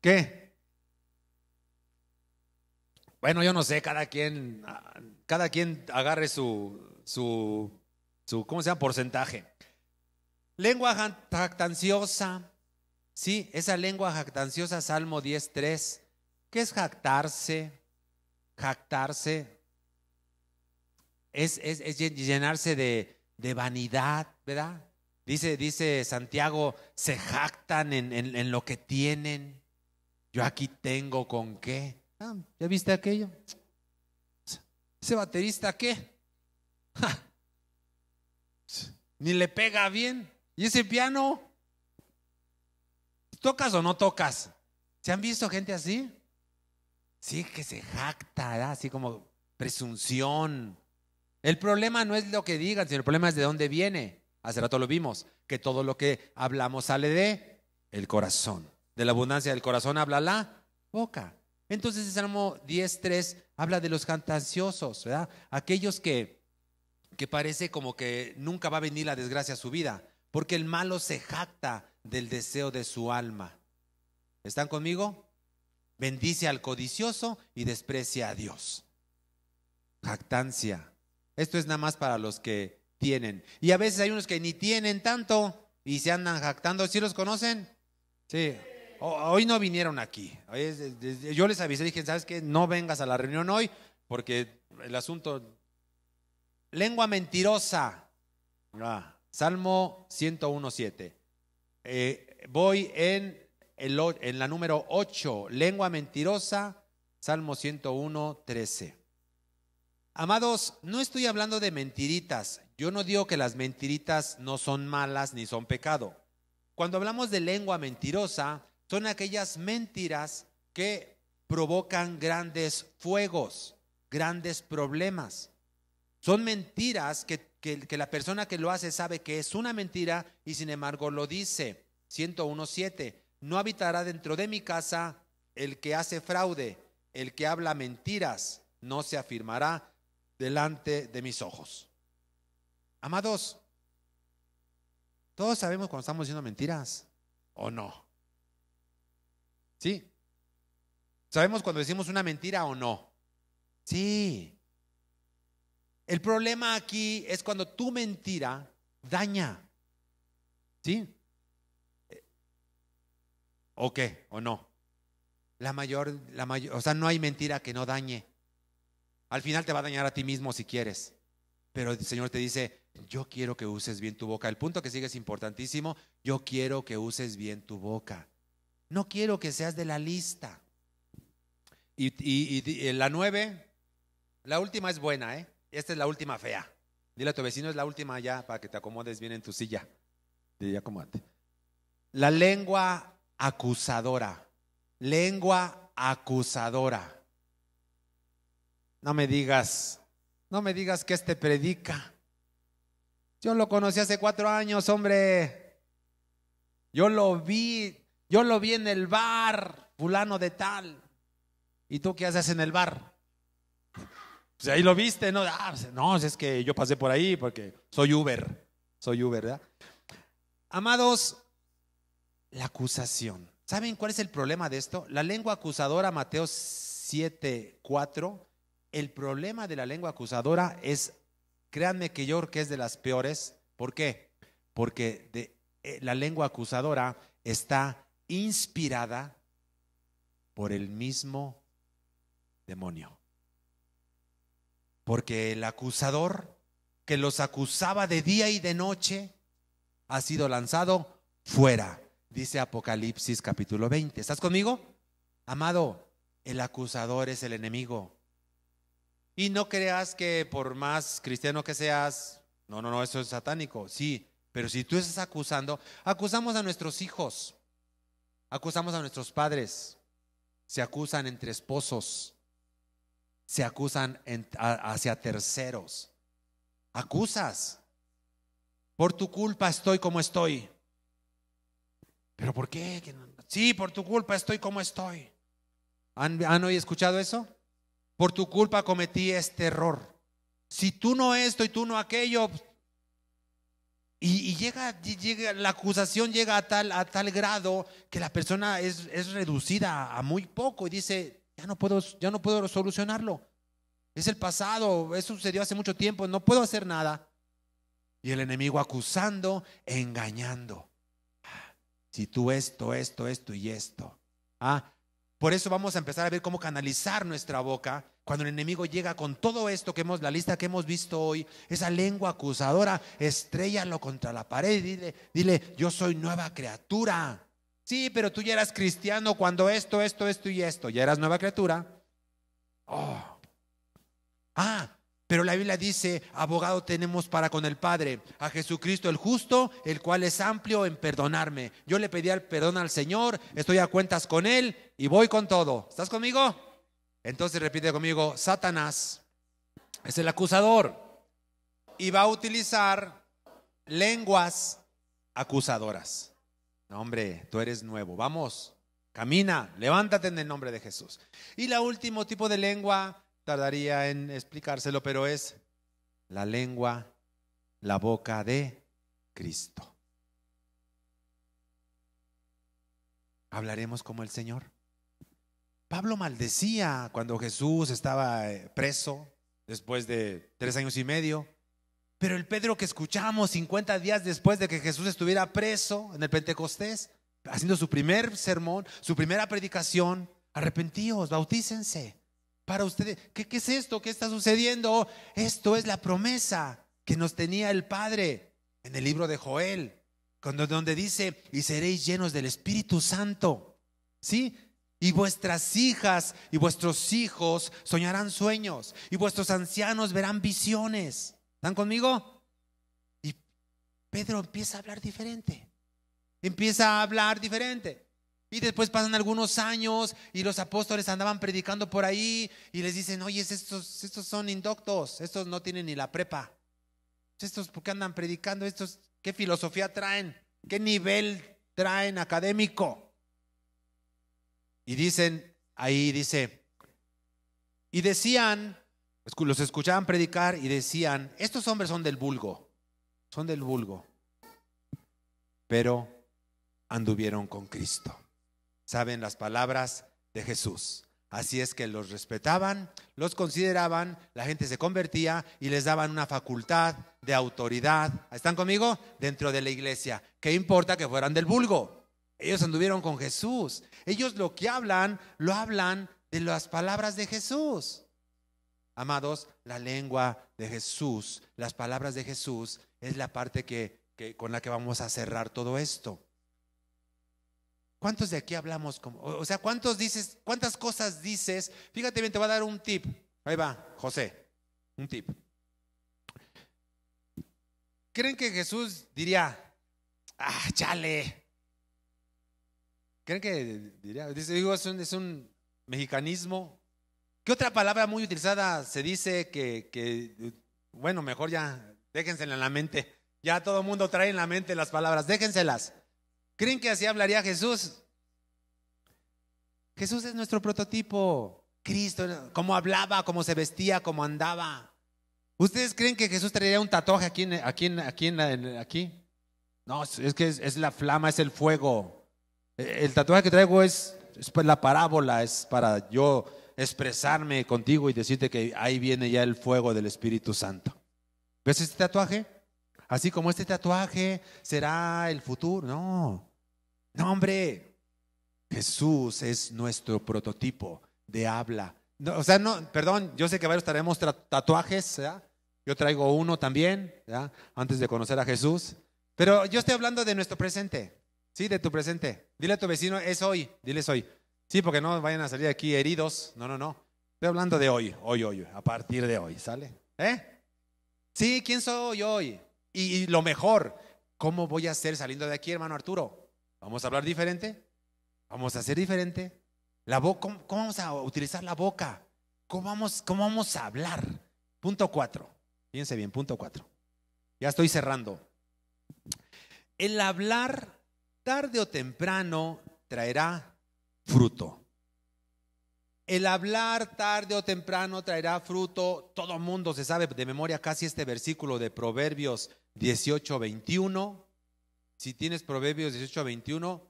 ¿Qué? Bueno, yo no sé, cada quien, cada quien agarre su, su, su, ¿cómo se llama? Porcentaje. Lengua jactanciosa, sí, esa lengua jactanciosa, Salmo 10.3. ¿Qué es jactarse? Jactarse es, llenarse de, vanidad, ¿verdad? Dice, dice Santiago, se jactan en, lo que tienen. Yo aquí tengo con qué. Ah, ¿Ya viste aquello? ¿Ese baterista qué? Ni le pega bien. ¿Y ese piano? ¿Tocas o no tocas? ¿Se han visto gente así? Sí, que se jacta, así como presunción. El problema no es lo que digan, sino el problema es de dónde viene. Hace rato lo vimos, que todo lo que hablamos sale de el corazón. De la abundancia del corazón habla la boca. Entonces el Salmo 10.3 habla de los cantanciosos, ¿verdad? Aquellos que, que parece como que nunca va a venir la desgracia a su vida, porque el malo se jacta del deseo de su alma. ¿Están conmigo? bendice al codicioso y desprecia a Dios. Jactancia. Esto es nada más para los que tienen. Y a veces hay unos que ni tienen tanto y se andan jactando. ¿Sí los conocen? Sí. Hoy no vinieron aquí. Yo les avisé, dije, ¿sabes qué? No vengas a la reunión hoy porque el asunto... Lengua mentirosa. Ah, Salmo 101.7. Eh, voy en en la número 8, lengua mentirosa, Salmo 101, 13. Amados, no estoy hablando de mentiritas. Yo no digo que las mentiritas no son malas ni son pecado. Cuando hablamos de lengua mentirosa, son aquellas mentiras que provocan grandes fuegos, grandes problemas. Son mentiras que, que, la persona que lo hace sabe que es una mentira y sin embargo lo dice. 7. No habitará dentro de mi casa el que hace fraude, el que habla mentiras, no se afirmará delante de mis ojos. Amados, todos sabemos cuando estamos diciendo mentiras o no. ¿Sí? ¿Sabemos cuando decimos una mentira o no? Sí. El problema aquí es cuando tu mentira daña. ¿Sí? ¿O qué? ¿O no? La mayor, la mayor, o sea, no hay mentira que no dañe. Al final te va a dañar a ti mismo si quieres. Pero el Señor te dice, yo quiero que uses bien tu boca. El punto que sigue es importantísimo. Yo quiero que uses bien tu boca. No quiero que seas de la lista. Y, y, eh, la nueve, la última es buena, ¿eh? Esta es la última fea. Dile a tu vecino, es la última ya para que te acomodes bien en tu silla. Dile, acomódate. La lengua acusadora. Lengua acusadora. No me digas, no me digas que este predica. Yo lo conocí hace cuatro años, hombre. Yo lo vi, yo lo vi en el bar, fulano de tal. ¿Y tú qué haces en el bar? Pues ahí lo viste, ¿no? Ah, pues, no, pues es que yo pasé por ahí porque soy Uber. Soy Uber, ¿verdad? Amados, la acusación. ¿Saben cuál es el problema de esto? La lengua acusadora, Mateo 7, 4, el problema de la lengua acusadora es, créanme que yo creo que es de las peores. ¿Por qué? Porque eh, la lengua acusadora está inspirada por el mismo demonio. Porque el acusador que los acusaba de día y de noche ha sido lanzado fuera dice Apocalipsis capítulo 20. ¿Estás conmigo? Amado, el acusador es el enemigo. Y no creas que por más cristiano que seas, no, no, no, eso es satánico, sí, pero si tú estás acusando, acusamos a nuestros hijos, acusamos a nuestros padres, se acusan entre esposos, se acusan hacia terceros, acusas. Por tu culpa estoy como estoy. ¿Pero por qué? Sí, por tu culpa estoy como estoy. ¿Han, ¿Han hoy escuchado eso? Por tu culpa cometí este error. Si tú no esto y tú no aquello, y, llega, llega, la acusación llega a tal, a tal grado que la persona es, es, reducida a muy poco y dice, ya no puedo, ya no puedo solucionarlo. Es el pasado, eso sucedió hace mucho tiempo, no puedo hacer nada. Y el enemigo acusando, engañando si tú esto, esto, esto y esto. Ah, por eso vamos a empezar a ver cómo canalizar nuestra boca cuando el enemigo llega con todo esto que hemos, la lista que hemos visto hoy, esa lengua acusadora, estrellalo contra la pared y dile, dile, yo soy nueva criatura. Sí, pero tú ya eras cristiano cuando esto, esto, esto y esto, ya eras nueva criatura. Oh. Ah, pero la Biblia dice, abogado tenemos para con el Padre, a Jesucristo el justo, el cual es amplio en perdonarme. Yo le pedí el perdón al Señor, estoy a cuentas con Él y voy con todo. ¿Estás conmigo? Entonces repite conmigo, Satanás es el acusador y va a utilizar lenguas acusadoras. hombre, tú eres nuevo, vamos, camina, levántate en el nombre de Jesús. Y la último tipo de lengua tardaría en explicárselo, pero es la lengua, la boca de Cristo. ¿Hablaremos como el Señor? Pablo maldecía cuando Jesús estaba eh, preso después de tres años y medio. Pero el Pedro que escuchamos 50 días después de que Jesús estuviera preso en el Pentecostés, haciendo su primer sermón, su primera predicación, arrepentíos, bautícense para ustedes. ¿Qué, ¿Qué, es esto? ¿Qué está sucediendo? Esto es la promesa que nos tenía el Padre en el libro de Joel, cuando, donde dice, y seréis llenos del Espíritu Santo. ¿Sí? Y vuestras hijas y vuestros hijos soñarán sueños, y vuestros ancianos verán visiones. ¿Están conmigo? Y Pedro empieza a hablar diferente. Empieza a hablar diferente. Y después pasan algunos años y los apóstoles andaban predicando por ahí y les dicen, oye, estos, estos son indoctos, estos no tienen ni la prepa. Estos, ¿por qué andan predicando? Estos, ¿qué filosofía traen? ¿Qué nivel traen académico? Y dicen, ahí dice, y decían, los escuchaban predicar y decían, estos hombres son del vulgo, son del vulgo, pero anduvieron con Cristo saben las palabras de Jesús. Así es que los respetaban, los consideraban, la gente se convertía y les daban una facultad de autoridad. ¿Están conmigo? Dentro de la iglesia. ¿Qué importa que fueran del vulgo? Ellos anduvieron con Jesús. Ellos lo que hablan, lo hablan de las palabras de Jesús. Amados, la lengua de Jesús, las palabras de Jesús es la parte que, con la que vamos a cerrar todo esto. ¿Cuántos de aquí hablamos como, o sea, cuántos dices, cuántas cosas dices? Fíjate bien, te voy a dar un tip. Ahí va, José, un tip. ¿Creen que Jesús diría, ah, chale? ¿Creen que diría? digo, es un, mexicanismo. ¿Qué otra palabra muy utilizada se dice que, que bueno, mejor ya, déjensela en la mente. Ya todo el mundo trae en la mente las palabras, déjenselas. ¿Creen que así hablaría Jesús? Jesús es nuestro prototipo. Cristo, cómo hablaba, cómo se vestía, cómo andaba. ¿Ustedes creen que Jesús traería un tatuaje aquí, aquí, aquí, aquí? No, es que es, la flama, es el fuego. E, el tatuaje que traigo es, es pues la parábola, es para yo expresarme contigo y decirte que ahí viene ya el fuego del Espíritu Santo. ¿Ves este tatuaje? Así como este tatuaje será el futuro. No, no, hombre, Jesús es nuestro prototipo de habla. o sea, no, perdón, yo sé que varios traemos tatuajes, ya. yo traigo uno también, ya. antes de conocer a Jesús, pero yo estoy hablando de nuestro presente, ¿sí? De tu presente. Dile a tu vecino, es hoy, diles hoy. Sí, porque no vayan a salir aquí heridos, no, no, no. Estoy hablando de hoy, hoy, hoy, a partir de hoy, ¿sale? ¿Eh? Sí, ¿quién soy hoy? y, y lo mejor, ¿cómo voy a ser saliendo de aquí, hermano Arturo? Vamos a hablar diferente, vamos a ser diferente. La boca, ¿cómo, vamos a utilizar la boca? ¿Cómo vamos, ¿Cómo vamos a hablar? Punto cuatro. Fíjense bien, punto cuatro. Ya estoy cerrando. El hablar tarde o temprano traerá fruto. El hablar tarde o temprano traerá fruto. Todo mundo se sabe de memoria casi este versículo de Proverbios 18, 21. Si tienes Proverbios 18 a 21,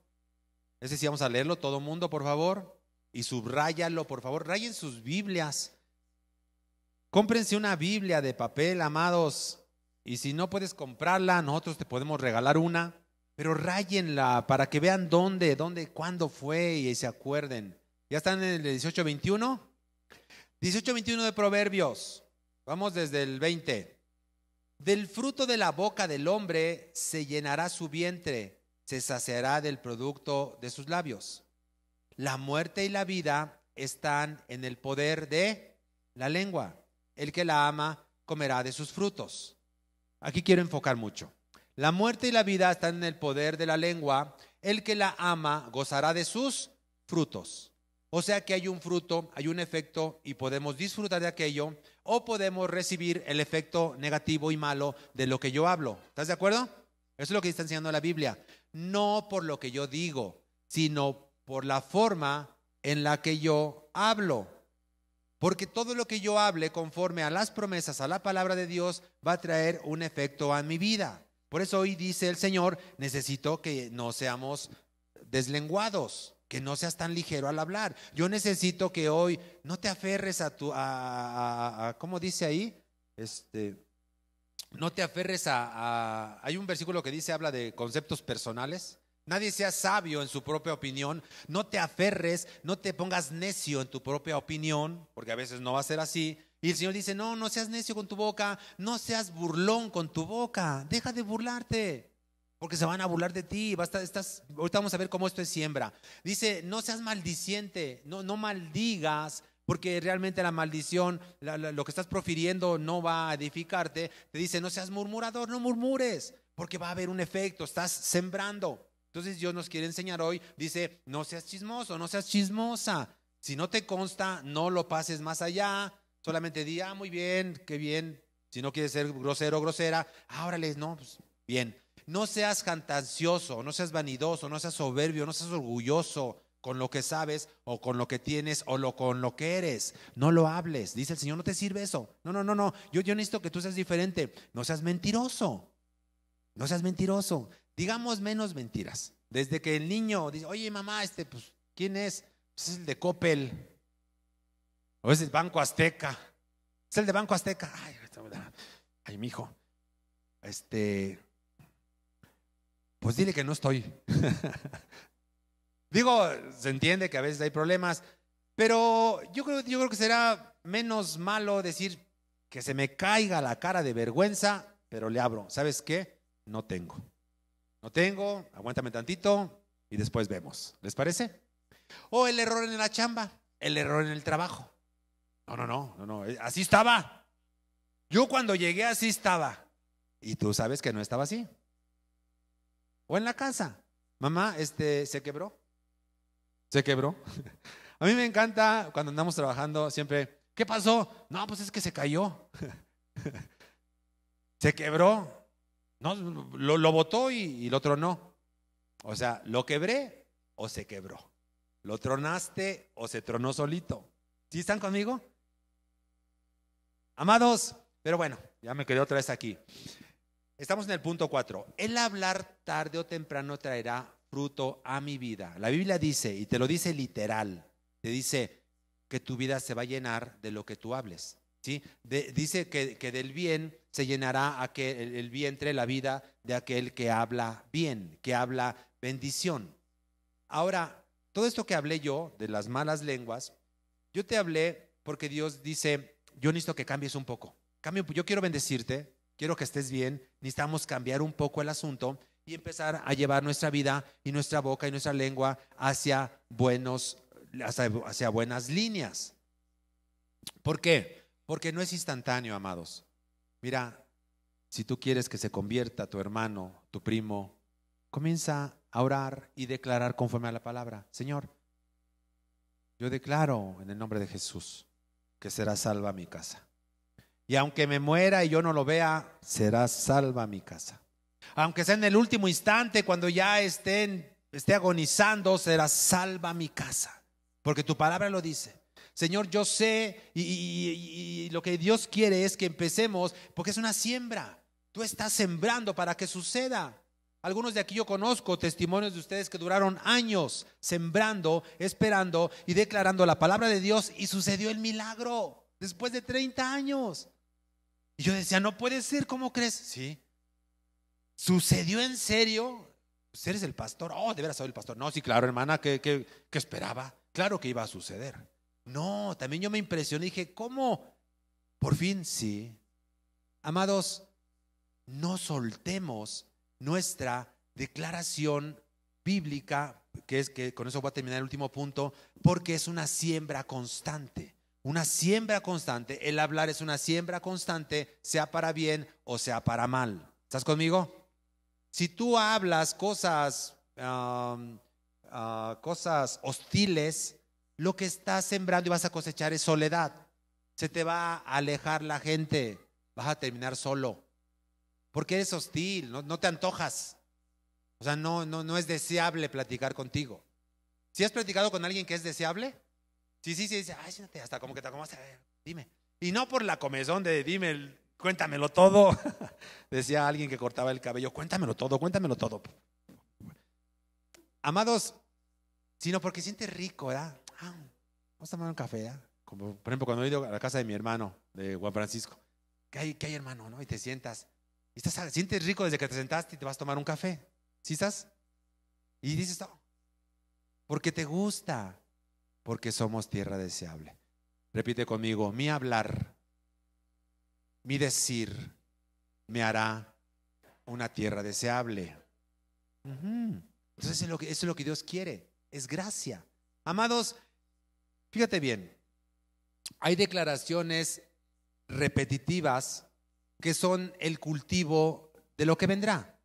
ese sí vamos a leerlo, todo mundo, por favor. Y subráyalo, por favor. Rayen sus Biblias. Cómprense una Biblia de papel, amados. Y si no puedes comprarla, nosotros te podemos regalar una. Pero rayenla para que vean dónde, dónde, cuándo fue y se acuerden. ¿Ya están en el 18-21? 18-21 de Proverbios. Vamos desde el 20. Del fruto de la boca del hombre se llenará su vientre, se saciará del producto de sus labios. La muerte y la vida están en el poder de la lengua. El que la ama comerá de sus frutos. Aquí quiero enfocar mucho. La muerte y la vida están en el poder de la lengua. El que la ama gozará de sus frutos. O sea que hay un fruto, hay un efecto y podemos disfrutar de aquello o podemos recibir el efecto negativo y malo de lo que yo hablo. ¿Estás de acuerdo? Eso es lo que está enseñando la Biblia. No por lo que yo digo, sino por la forma en la que yo hablo. Porque todo lo que yo hable conforme a las promesas, a la palabra de Dios, va a traer un efecto a mi vida. Por eso hoy dice el Señor, necesito que no seamos deslenguados que no seas tan ligero al hablar. Yo necesito que hoy no te aferres a tu, a, a, ¿cómo dice ahí? Este, no te aferres a, a, hay un versículo que dice, habla de conceptos personales. Nadie sea sabio en su propia opinión. No te aferres, no te pongas necio en tu propia opinión, porque a veces no va a ser así. Y el Señor dice, no, no seas necio con tu boca, no seas burlón con tu boca, deja de burlarte porque se van a burlar de ti. Basta, ahorita vamos a ver cómo esto es siembra. Dice, no seas maldiciente, no, no maldigas, porque realmente la maldición, lo que estás profiriendo no va a edificarte. Te dice, no seas murmurador, no murmures, porque va a haber un efecto, estás sembrando. Entonces Dios nos quiere enseñar hoy, dice, no seas chismoso, no seas chismosa. Si no te consta, no lo pases más allá. Solamente di, ah, muy bien, qué bien. Si no quieres ser grosero, grosera, ahora no, pues bien. No seas jantancioso, no seas vanidoso, no seas soberbio, no seas orgulloso con lo que sabes o con lo que tienes o con lo que eres. No lo hables. Dice el Señor, no te sirve eso. No, no, no, no. Yo, yo necesito que tú seas diferente. No seas mentiroso. No seas mentiroso. Digamos menos mentiras. Desde que el niño dice, oye mamá, este, pues, ¿quién es? Pues es el de Coppel. O es el Banco Azteca. Es el de Banco Azteca. Ay, ay mi hijo. Este, pues dile que no estoy. [laughs] Digo, se entiende que a veces hay problemas, pero yo creo, yo creo que será menos malo decir que se me caiga la cara de vergüenza, pero le abro. ¿Sabes qué? No tengo. No tengo, aguántame tantito y después vemos. ¿Les parece? O el error en la chamba, el error en el trabajo. No, no, no, no, no. Eh, así estaba. Yo cuando llegué así estaba. Y tú sabes que no estaba así o en la casa. Mamá, este, se quebró. Se quebró. [laughs] A mí me encanta cuando andamos trabajando siempre, ¿qué pasó? No, pues es que se cayó. [laughs] Se quebró. No, lo, lo botó y, y lo tronó. O sea, lo quebré o se quebró. Lo tronaste o se tronó solito. ¿Sí están conmigo? Amados, pero bueno, ya me quedé otra vez aquí. Estamos en el punto 4. El hablar tarde o temprano traerá fruto a mi vida. La Biblia dice, y te lo dice literal, te dice que tu vida se va a llenar de lo que tú hables. ¿sí? dice que, que, del bien se llenará aquel, el, el vientre, la vida de aquel que habla bien, que habla bendición. Ahora, todo esto que hablé yo de las malas lenguas, yo te hablé porque Dios dice, yo necesito que cambies un poco. Cambio, yo quiero bendecirte, quiero que estés bien, necesitamos cambiar un poco el asunto y empezar a llevar nuestra vida y nuestra boca y nuestra lengua hacia, buenos, hacia, buenas líneas. ¿Por qué? Porque no es instantáneo, amados. Mira, si tú quieres que se convierta tu hermano, tu primo, comienza a orar y declarar conforme a la palabra. Señor, yo declaro en el nombre de Jesús que será salva mi casa. Y aunque me muera y yo no lo vea, será salva mi casa. Aunque sea en el último instante, cuando ya estén, esté agonizando, será salva mi casa. Porque tu palabra lo dice. Señor, yo sé y, y lo que Dios quiere es que empecemos, porque es una siembra. Tú estás sembrando para que suceda. Algunos de aquí yo conozco testimonios de ustedes que duraron años sembrando, esperando y declarando la palabra de Dios y sucedió el milagro después de 30 años. Y yo decía, no puede ser, ¿cómo crees? Sí. ¿Sucedió en serio? Pues, eres el pastor. Oh, de veras soy el pastor. No, sí, claro, hermana, ¿qué, esperaba? Claro que iba a suceder. No, también yo me impresioné. Dije, ¿cómo? Por fin sí. Amados, no soltemos nuestra declaración bíblica, que es que con eso voy a terminar el último punto, porque es una siembra constante. Una siembra constante, el hablar es una siembra constante, sea para bien o sea para mal. ¿Estás conmigo? Si tú hablas cosas, ah, cosas hostiles, lo que estás sembrando y vas a cosechar es soledad. Se te va a alejar la gente, vas a terminar solo. Porque eres hostil, no, te antojas. O sea, no, no, no es deseable platicar contigo. Si has platicado con alguien que es deseable, Sí, sí, sí, dice, ay, siéntate, hasta como que te acomodaste, dime. Y no por la comezón de dime, cuéntamelo todo. [laughs] Decía alguien que cortaba el cabello, cuéntamelo todo, cuéntamelo todo. Amados, sino porque sientes rico, ¿verdad? Ah, vamos a tomar un café, ¿verdad? Como, por ejemplo, cuando he ido a la casa de mi hermano, de Juan Francisco. ¿Qué hay, hermano? ¿no? Y te sientas. Y estás, sientes rico desde que te sentaste y te vas a tomar un café. ¿Sí estás? Y dices, no, porque te gusta porque somos tierra deseable. Repite conmigo, mi hablar, mi decir, me hará una tierra deseable. Entonces eso es, lo que, Dios quiere, es gracia. Amados, fíjate bien, hay declaraciones repetitivas que son el cultivo de lo que vendrá.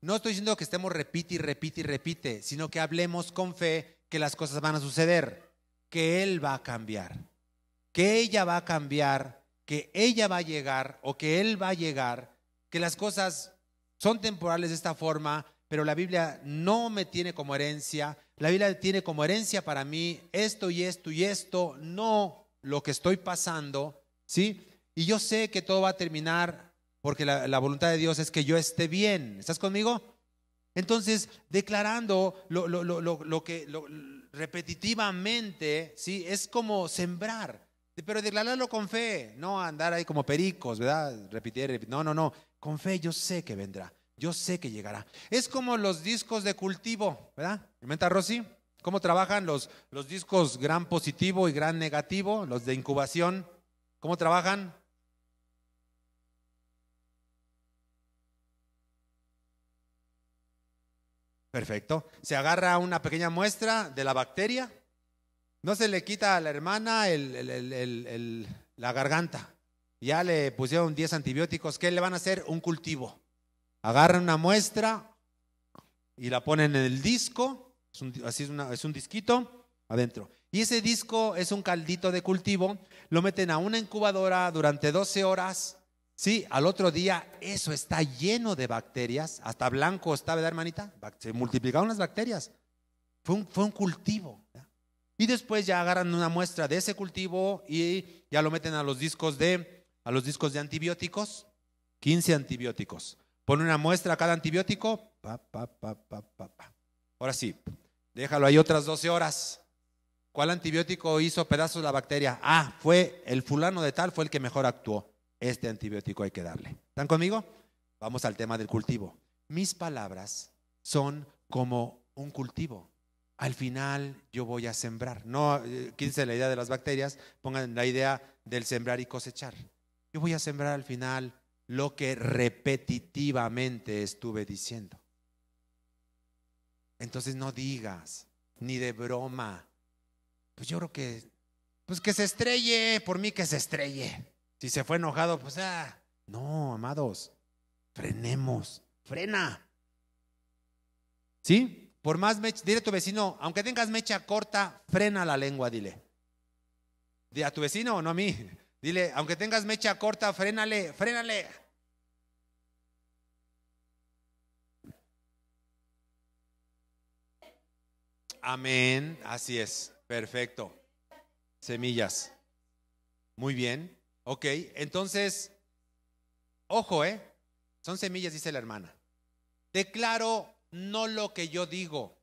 No estoy diciendo que estemos repite y repite y repite, sino que hablemos con fe que las cosas van a suceder, que él va a cambiar, que ella va a cambiar, que ella va a llegar o que él va a llegar, que las cosas son temporales de esta forma, pero la Biblia no me tiene como herencia, la Biblia tiene como herencia para mí esto y esto y esto, no lo que estoy pasando, ¿sí? Y yo sé que todo va a terminar porque la, la voluntad de Dios es que yo esté bien. ¿Estás conmigo? Entonces, declarando lo, que repetitivamente, ¿sí? Es como sembrar, pero declararlo con fe, no andar ahí como pericos, ¿verdad? Repetir, repetir, no, no, no, con fe yo sé que vendrá, yo sé que llegará. Es como los discos de cultivo, ¿verdad? ¿Inventa Rosy? ¿Cómo trabajan los, los discos gran positivo y gran negativo, los de incubación? ¿Cómo trabajan? Perfecto. Se agarra una pequeña muestra de la bacteria. No se le quita a la hermana la garganta. Ya le pusieron 10 antibióticos. ¿Qué le van a hacer? Un cultivo. Agarran una muestra y la ponen en el disco. así es, es un disquito adentro. Y ese disco es un caldito de cultivo. Lo meten a una incubadora durante 12 horas Sí, al otro día eso está lleno de bacterias, hasta blanco está, ¿verdad, hermanita? Se multiplicaron las bacterias. Fue un, fue un cultivo. Y después ya agarran una muestra de ese cultivo y ya lo meten a los discos de, a los discos de antibióticos, 15 antibióticos. Pone una muestra a cada antibiótico, pa, Ahora sí, déjalo ahí otras 12 horas. ¿Cuál antibiótico hizo pedazos la bacteria? Ah, fue el fulano de tal, fue el que mejor actuó este antibiótico hay que darle. ¿Están conmigo? Vamos al tema del cultivo. Mis palabras son como un cultivo. Al final yo voy a sembrar. No, eh, quítense la idea de las bacterias, pongan la idea del sembrar y cosechar. Yo voy a sembrar al final lo que repetitivamente estuve diciendo. Entonces no digas, ni de broma. Pues yo creo que, pues que se estrelle, por mí que se estrelle. Si se fue enojado, pues ah, no, amados, frenemos, frena. ¿Sí? Por más mecha, dile a tu vecino, aunque tengas mecha corta, frena la lengua, dile. Dile a tu vecino o no a mí. Dile, aunque tengas mecha corta, frénale, frénale. Amén, así es, perfecto. Semillas. Muy bien. Ok, entonces, ojo, ¿eh? Son semillas, dice la hermana. Declaro no lo que yo digo,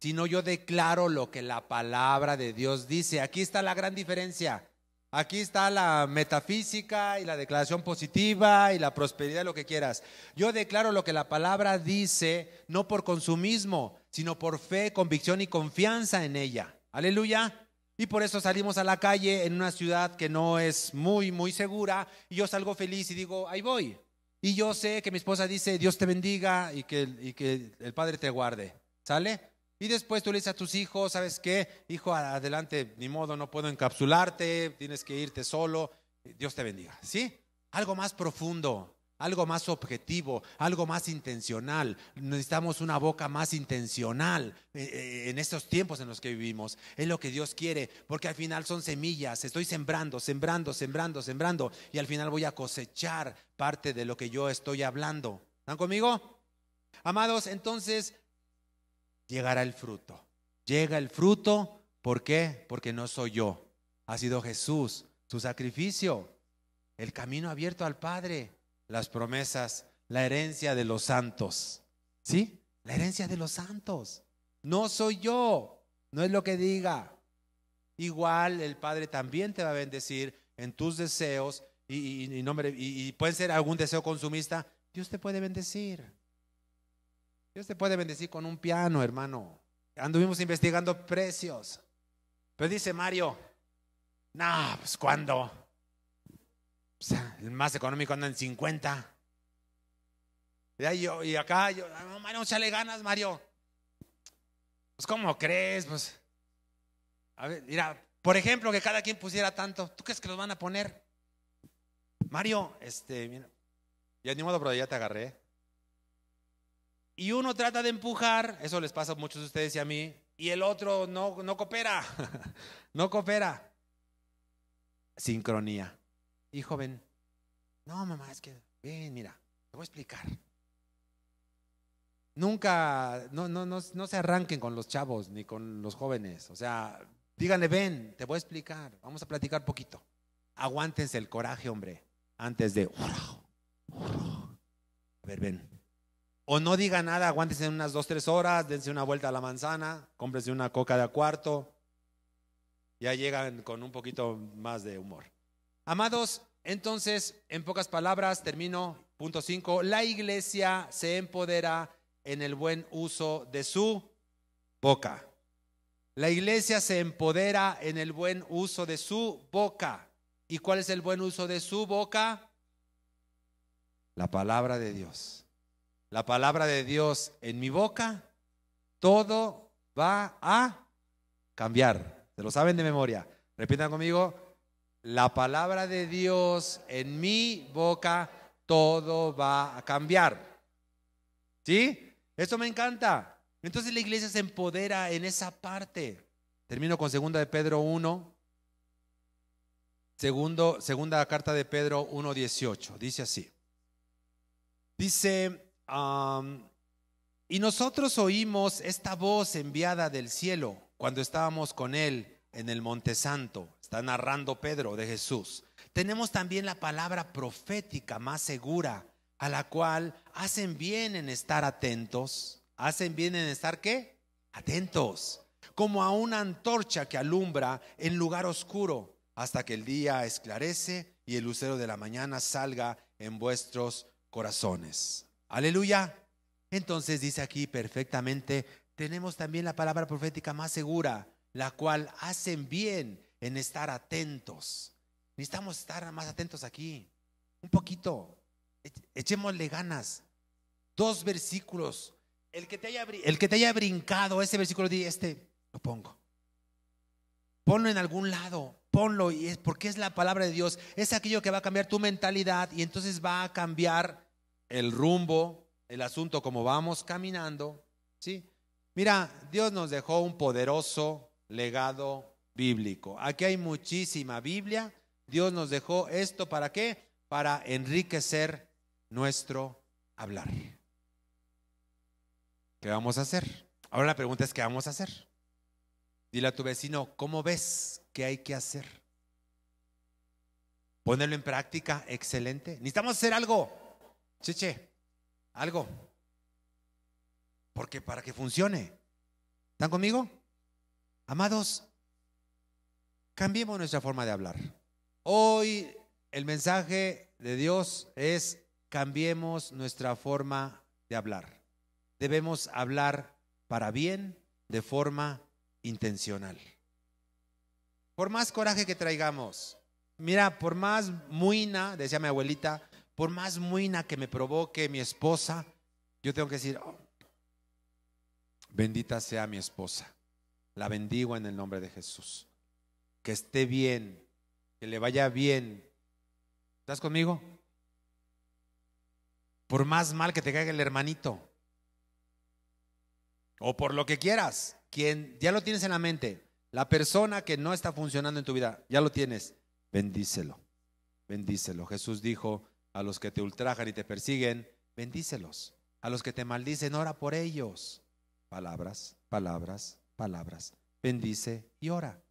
sino yo declaro lo que la palabra de Dios dice. Aquí está la gran diferencia. Aquí está la metafísica y la declaración positiva y la prosperidad, lo que quieras. Yo declaro lo que la palabra dice, no por consumismo, sino por fe, convicción y confianza en ella. Aleluya. Y por eso salimos a la calle en una ciudad que no es muy, muy segura. Y yo salgo feliz y digo, ahí voy. Y yo sé que mi esposa dice, Dios te bendiga y que, y que el Padre te guarde. ¿Sale? Y después tú le dices a tus hijos, ¿sabes qué? Hijo, adelante, ni modo, no puedo encapsularte, tienes que irte solo. Dios te bendiga. ¿Sí? Algo más profundo algo más objetivo, algo más intencional. Necesitamos una boca más intencional eh, eh, en estos tiempos en los que vivimos. Es lo que Dios quiere, porque al final son semillas. Estoy sembrando, sembrando, sembrando, sembrando, y al final voy a cosechar parte de lo que yo estoy hablando. ¿Están conmigo? Amados, entonces llegará el fruto. Llega el fruto, ¿por qué? Porque no soy yo. Ha sido Jesús, su sacrificio, el camino abierto al Padre las promesas, la herencia de los santos. ¿Sí? La herencia de los santos. No soy yo, no es lo que diga. Igual el Padre también te va a bendecir en tus deseos y, puede ser algún deseo consumista. Dios te puede bendecir. Dios te puede bendecir con un piano, hermano. Anduvimos investigando precios. Pero dice Mario, no, pues cuando o [laughs] sea, el más económico anda en 50. Y, yo, y acá yo, ah, no, Mario, le ganas, Mario. Pues, ¿cómo crees? Pues, mira, por ejemplo, que cada quien pusiera tanto. ¿Tú crees que los van a poner? Mario, este, mira, ya ni modo, pero ya te agarré. Y uno trata de empujar, eso les pasa a muchos de ustedes y a mí, y el otro no, no coopera, [laughs] no coopera. Sincronía hijo, ven. No, mamá, es que, ven, mira, te voy a explicar. Nunca, no, no, no, se arranquen con los chavos ni con los jóvenes. O sea, díganle, ven, te voy a explicar, vamos a platicar poquito. Aguántense el coraje, hombre, antes de... A ver, ven. O no diga nada, aguántense unas dos, tres horas, dense una vuelta a la manzana, cómprense una coca de a cuarto. Ya llegan con un poquito más de humor. Amados, entonces, en pocas palabras, termino punto cinco la iglesia se empodera en el buen uso de su boca. La iglesia se empodera en el buen uso de su boca. ¿Y cuál es el buen uso de su boca? La palabra de Dios. La palabra de Dios en mi boca, todo va a cambiar. Se lo saben de memoria. Repitan conmigo, la palabra de Dios en mi boca, todo va a cambiar. ¿Sí? eso me encanta. Entonces la iglesia se empodera en esa parte. Termino con segunda de Pedro 1. Segundo, segunda carta de Pedro 1.18. Dice así. Dice, um, y nosotros oímos esta voz enviada del cielo cuando estábamos con él en el Monte Santo. Está narrando Pedro de Jesús. Tenemos también la palabra profética más segura, a la cual hacen bien en estar atentos. ¿Hacen bien en estar qué? Atentos. Como a una antorcha que alumbra en lugar oscuro, hasta que el día esclarece y el lucero de la mañana salga en vuestros corazones. Aleluya. Entonces dice aquí perfectamente, tenemos también la palabra profética más segura, la cual hacen bien en estar atentos. Necesitamos estar más atentos aquí. Un poquito. Echémosle ganas. Dos versículos. El que te haya, el que te haya brincado ese versículo, di, este lo pongo. Ponlo en algún lado. Ponlo. Y es porque es la palabra de Dios. Es aquello que va a cambiar tu mentalidad y entonces va a cambiar el rumbo, el asunto, como vamos caminando. ¿Sí? Mira, Dios nos dejó un poderoso legado bíblico. Aquí hay muchísima Biblia. Dios nos dejó esto para qué? Para enriquecer nuestro hablar. ¿Qué vamos a hacer? Ahora la pregunta es, ¿qué vamos a hacer? Dile a tu vecino, ¿cómo ves que hay que hacer? Ponerlo en práctica, excelente. Necesitamos hacer algo, cheche, algo. Porque para que funcione. ¿Están conmigo? Amados, cambiemos nuestra forma de hablar. Hoy el mensaje de Dios es cambiemos nuestra forma de hablar. Debemos hablar para bien de forma intencional. Por más coraje que traigamos, mira, por más muina, decía mi abuelita, por más muina que me provoque mi esposa, yo tengo que decir, oh, bendita sea mi esposa. La bendigo en el nombre de Jesús. Que esté bien, que le vaya bien. ¿Estás conmigo? Por más mal que te caiga el hermanito. O por lo que quieras. Quien ya lo tienes en la mente. La persona que no está funcionando en tu vida, ya lo tienes. Bendícelo. Bendícelo. Jesús dijo a los que te ultrajan y te persiguen, bendícelos. A los que te maldicen, ora por ellos. Palabras, palabras, palabras. Bendice y ora.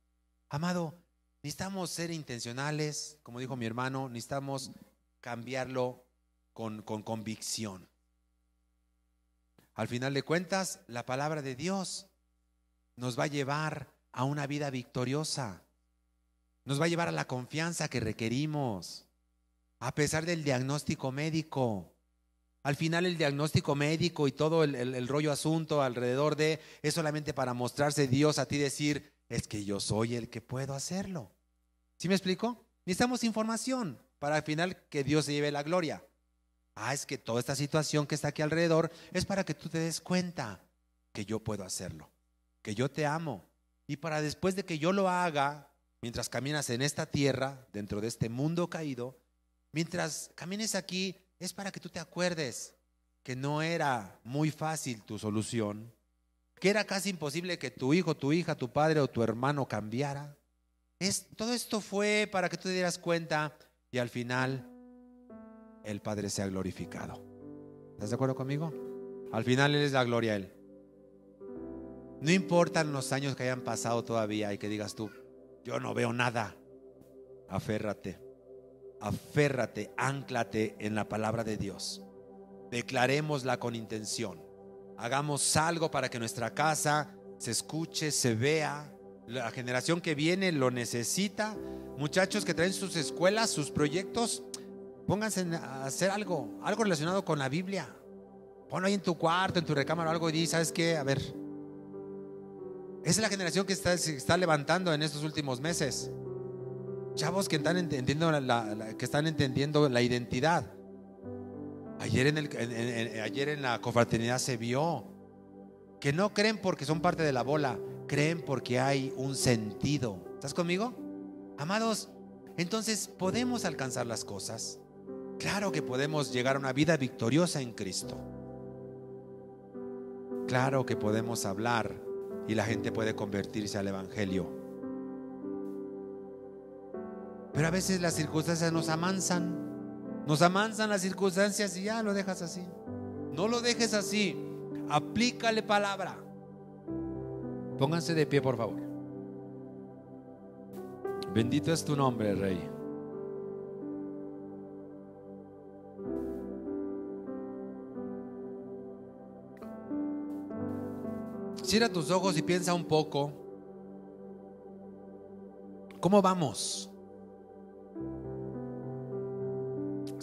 Amado, necesitamos ser intencionales, como dijo mi hermano, necesitamos cambiarlo con, con convicción. Al final de cuentas, la palabra de Dios nos va a llevar a una vida victoriosa. Nos va a llevar a la confianza que requerimos, a pesar del diagnóstico médico. Al final el diagnóstico médico y todo el, rollo asunto alrededor de es solamente para mostrarse Dios a ti decir, es que yo soy el que puedo hacerlo. ¿Sí me explico? Necesitamos información para al final que Dios se lleve la gloria. Ah, es que toda esta situación que está aquí alrededor es para que tú te des cuenta que yo puedo hacerlo, que yo te amo. Y para después de que yo lo haga, mientras caminas en esta tierra, dentro de este mundo caído, mientras camines aquí, es para que tú te acuerdes que no era muy fácil tu solución, que era casi imposible que tu hijo, tu hija, tu padre o tu hermano cambiara. Es, todo esto fue para que tú te dieras cuenta y al final el Padre sea glorificado. ¿Estás de acuerdo conmigo? Al final Él es la gloria a Él. No importan los años que hayan pasado todavía y que digas tú, yo no veo nada. Aférrate aférrate, ánclate en la palabra de Dios. Declarémosla con intención. Hagamos algo para que nuestra casa se escuche, se vea. La generación que viene lo necesita. Muchachos que traen sus escuelas, sus proyectos, pónganse a hacer algo, algo relacionado con la Biblia. Ponlo ahí en tu cuarto, en tu recámara, algo y di, ¿sabes qué? A ver. Esa es la generación que está, se está levantando en estos últimos meses. Chavos que están entendiendo la, que están entendiendo la identidad. Ayer en, ayer en la confraternidad se vio que no creen porque son parte de la bola, creen porque hay un sentido. ¿Estás conmigo? Amados, entonces podemos alcanzar las cosas. Claro que podemos llegar a una vida victoriosa en Cristo. Claro que podemos hablar y la gente puede convertirse al Evangelio. Pero a veces las circunstancias nos amansan. Nos amansan las circunstancias y ya lo dejas así. No lo dejes así. Aplícale palabra. Pónganse de pie, por favor. Bendito es tu nombre, Rey. Cierra tus ojos y piensa un poco. ¿Cómo vamos?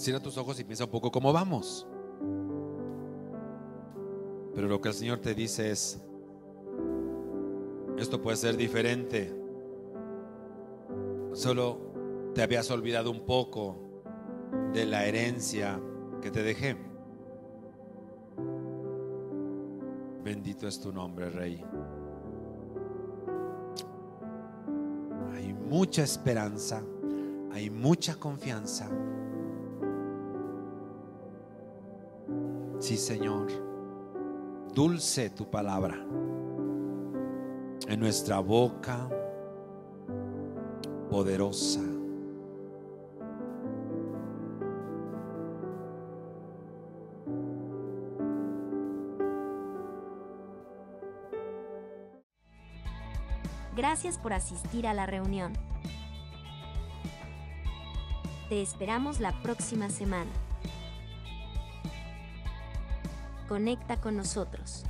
Cierra tus ojos y piensa un poco cómo vamos. Pero lo que el Señor te dice es, esto puede ser diferente. Solo te habías olvidado un poco de la herencia que te dejé. Bendito es tu nombre, Rey. Hay mucha esperanza, hay mucha confianza. Sí, Señor. Dulce tu palabra en nuestra boca poderosa. Gracias por asistir a la reunión. Te esperamos la próxima semana conecta con nosotros.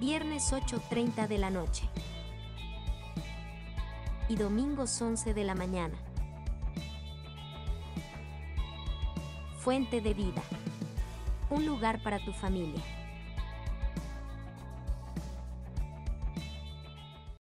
Viernes 8.30 de la noche y domingos 11 de la mañana. Fuente de vida. Un lugar para tu familia.